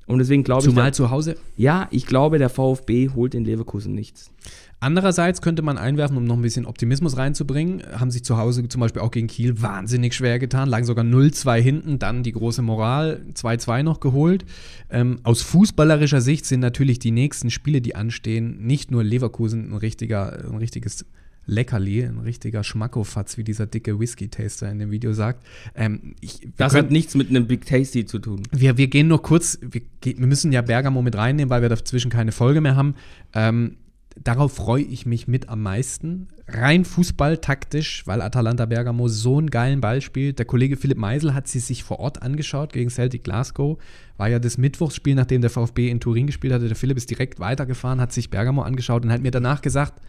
Und deswegen glaube Zumal ich. Zumal zu Hause? Ja, ich glaube, der VfB holt in Leverkusen nichts. Andererseits könnte man einwerfen, um noch ein bisschen Optimismus reinzubringen, haben sich zu Hause zum Beispiel auch gegen Kiel wahnsinnig schwer getan, lagen sogar 0-2 hinten, dann die große Moral, 2-2 noch geholt. Ähm, aus fußballerischer Sicht sind natürlich die nächsten Spiele, die anstehen, nicht nur Leverkusen ein, richtiger, ein richtiges Leckerli, ein richtiger Schmackofatz, wie dieser dicke Whisky-Taster in dem Video sagt. Ähm, ich, das können, hat nichts mit einem Big Tasty zu tun. Wir, wir gehen nur kurz, wir, wir, müssen ja Bergamo mit reinnehmen, weil wir dazwischen keine Folge mehr haben. Ähm, darauf freue ich mich mit am meisten. Rein fußballtaktisch, weil Atalanta Bergamo so einen geilen Ball spielt. Der Kollege Philipp Meisel hat sie sich vor Ort angeschaut gegen Celtic Glasgow. War ja das Mittwochsspiel, nachdem der VfB in Turin gespielt hatte. Der Philipp ist direkt weitergefahren, hat sich Bergamo angeschaut und hat mir danach gesagt,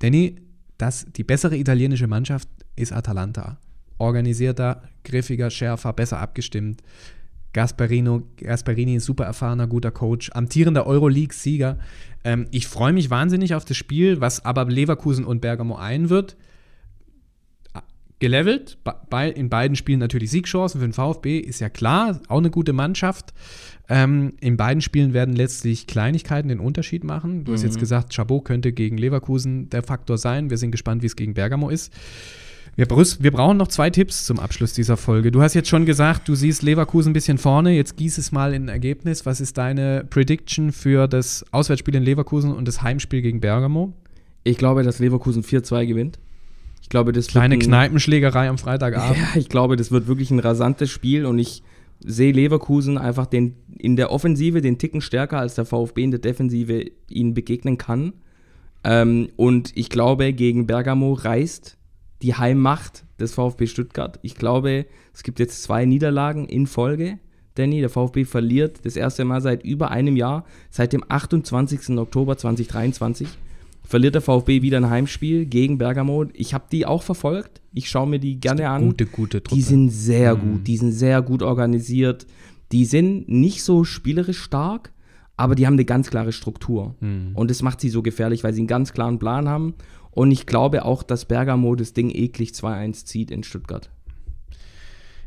Danny, dass die bessere italienische Mannschaft ist Atalanta. Organisierter, griffiger, schärfer, besser abgestimmt. Gasperino, Gasperini, super erfahrener, guter Coach, amtierender Euroleague-Sieger. Ähm, ich freue mich wahnsinnig auf das Spiel, was aber Leverkusen und Bergamo ein wird gelevelt. Bei, in beiden Spielen natürlich Siegchancen für den VfB, ist ja klar, auch eine gute Mannschaft. Ähm, in beiden Spielen werden letztlich Kleinigkeiten den Unterschied machen. Du mhm. hast jetzt mhm. gesagt, Chabot könnte gegen Leverkusen der Faktor sein. Wir sind gespannt, wie es gegen Bergamo ist. Wir, wir, brauchen noch zwei Tipps zum Abschluss dieser Folge. Du hast jetzt schon gesagt, du siehst Leverkusen ein bisschen vorne. Jetzt gieß es mal in ein Ergebnis. Was ist deine Prediction für das Auswärtsspiel in Leverkusen und das Heimspiel gegen Bergamo? Ich glaube, dass Leverkusen 4-2 gewinnt. Ich glaube, das Kleine ein, Kneipenschlägerei am Freitagabend. Ja, ich glaube, das wird wirklich ein rasantes Spiel und ich sehe Leverkusen einfach den, in der Offensive den Ticken stärker als der VfB in der Defensive ihnen begegnen kann. Ähm, und ich glaube, gegen Bergamo reißt die Heimmacht des VfB Stuttgart. Ich glaube, es gibt jetzt zwei Niederlagen in Folge. Danny, der VfB verliert das erste Mal seit über einem Jahr, seit dem 28. Oktober 2023 verliert der VfB wieder ein Heimspiel gegen Bergamo. Ich habe die auch verfolgt. Ich schaue mir die gerne an. Gute, gute Truppe. Die sind sehr mhm. gut. Die sind sehr gut organisiert. Die sind nicht so spielerisch stark, aber die haben eine ganz klare Struktur. Mhm. Und das macht sie so gefährlich, weil sie einen ganz klaren Plan haben. Und ich glaube auch, dass Bergamo das Ding eklig 2-1 zieht in Stuttgart.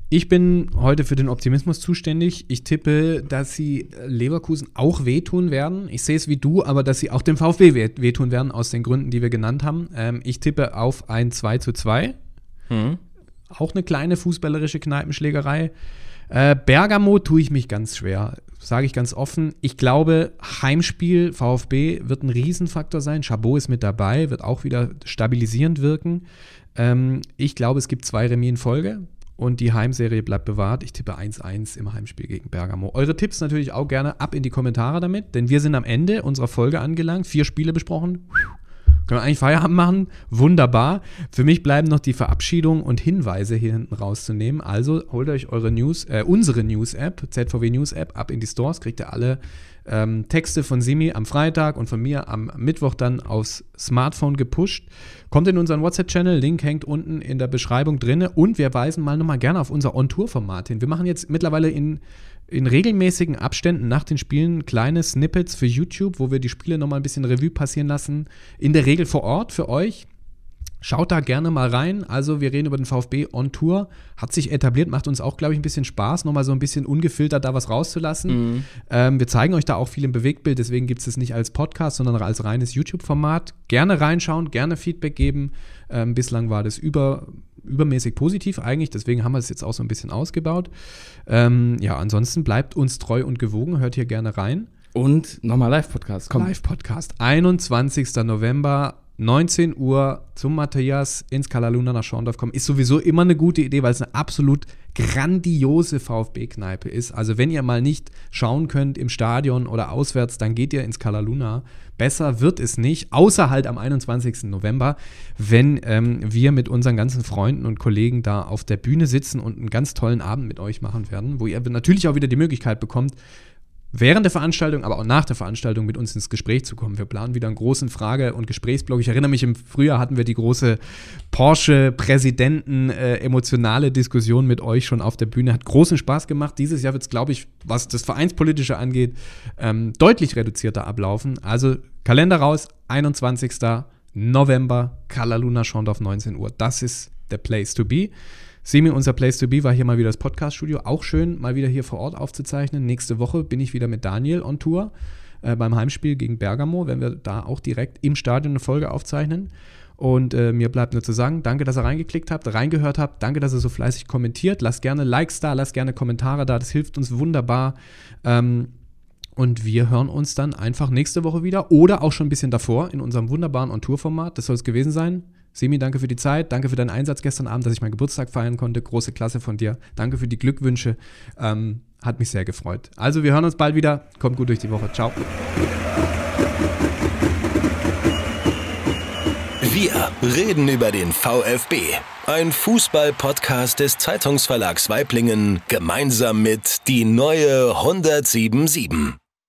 Ich bin heute für den Optimismus zuständig. Ich tippe, dass sie Leverkusen auch wehtun werden. Ich sehe es wie du, aber dass sie auch dem VfB wehtun werden, aus den Gründen, die wir genannt haben. Ähm, ich tippe auf ein 2 zu 2. Mhm. Auch eine kleine fußballerische Kneipenschlägerei. Äh, Bergamo tue ich mich ganz schwer, sage ich ganz offen. Ich glaube, Heimspiel VfB wird ein Riesenfaktor sein. Chabot ist mit dabei, wird auch wieder stabilisierend wirken. Ähm, ich glaube, es gibt zwei Remis in Folge und die Heimserie bleibt bewahrt. Ich tippe 1-1 im Heimspiel gegen Bergamo. Eure Tipps natürlich auch gerne ab in die Kommentare damit, denn wir sind am Ende unserer Folge angelangt. Vier Spiele besprochen. Können wir eigentlich Feierabend machen? Wunderbar. Für mich bleiben noch die Verabschiedungen und Hinweise hier hinten rauszunehmen. Also holt euch eure News, äh, unsere News-App, ZVW News-App, ab in die Stores. Kriegt ihr alle ähm, Texte von Simi am Freitag und von mir am Mittwoch dann aufs Smartphone gepusht. Kommt in unseren WhatsApp-Channel, Link hängt unten in der Beschreibung drin. Und wir weisen mal nochmal gerne auf unser On-Tour-Format hin. Wir machen jetzt mittlerweile in in regelmäßigen Abständen nach den Spielen kleine Snippets für YouTube, wo wir die Spiele nochmal ein bisschen Revue passieren lassen. In der Regel vor Ort für euch. Schaut da gerne mal rein. Also, wir reden über den VfB on Tour. Hat sich etabliert, macht uns auch, glaube ich, ein bisschen Spaß, nochmal so ein bisschen ungefiltert da was rauszulassen. Mhm. Ähm, wir zeigen euch da auch viel im Bewegtbild, deswegen gibt es es nicht als Podcast, sondern als reines YouTube-Format. Gerne reinschauen, gerne Feedback geben. Ähm, bislang war das über, übermäßig positiv eigentlich, deswegen haben wir es jetzt auch so ein bisschen ausgebaut. Ähm, ja, ansonsten bleibt uns treu und gewogen, hört hier gerne rein. Und nochmal Live-Podcast. Live-Podcast. 21. November, 19 Uhr zum Matthias ins Kalaluna nach Schorndorf kommen. Ist sowieso immer eine gute Idee, weil es eine absolut grandiose VfB-Kneipe ist. Also wenn ihr mal nicht schauen könnt im Stadion oder auswärts, dann geht ihr ins Cala Luna. Besser wird es nicht, außer halt am 21. November, wenn ähm, wir mit unseren ganzen Freunden und Kollegen da auf der Bühne sitzen und einen ganz tollen Abend mit euch machen werden, wo ihr natürlich auch wieder die Möglichkeit bekommt, während der Veranstaltung, aber auch nach der Veranstaltung mit uns ins Gespräch zu kommen. Wir planen wieder einen großen Frage- und Gesprächsblock. Ich erinnere mich, im Frühjahr hatten wir die große Porsche-Präsidenten-emotionale äh, Diskussion mit euch schon auf der Bühne. Hat großen Spaß gemacht. Dieses Jahr wird es, glaube ich, was das Vereinspolitische angeht, ähm, deutlich reduzierter ablaufen. Also Kalender raus, 21. November, Kala Luna Schondorf, 19 Uhr. Das ist der place to be. Semi, unser Place to Be, war hier mal wieder das Podcast-Studio. Auch schön, mal wieder hier vor Ort aufzuzeichnen. Nächste Woche bin ich wieder mit Daniel on Tour äh, beim Heimspiel gegen Bergamo, wenn wir da auch direkt im Stadion eine Folge aufzeichnen. Und äh, mir bleibt nur zu sagen, danke, dass ihr reingeklickt habt, reingehört habt. Danke, dass ihr so fleißig kommentiert. Lasst gerne Likes da, lasst gerne Kommentare da. Das hilft uns wunderbar. Ähm, und wir hören uns dann einfach nächste Woche wieder oder auch schon ein bisschen davor in unserem wunderbaren On-Tour-Format. Das soll es gewesen sein. Semi, danke für die Zeit, danke für deinen Einsatz gestern Abend, dass ich meinen Geburtstag feiern konnte. Große Klasse von dir. Danke für die Glückwünsche. Ähm, hat mich sehr gefreut. Also, wir hören uns bald wieder. Kommt gut durch die Woche. Ciao. Wir reden über den VfB. Ein Fußball-Podcast des Zeitungsverlags Weiblingen gemeinsam mit Die Neue 1077.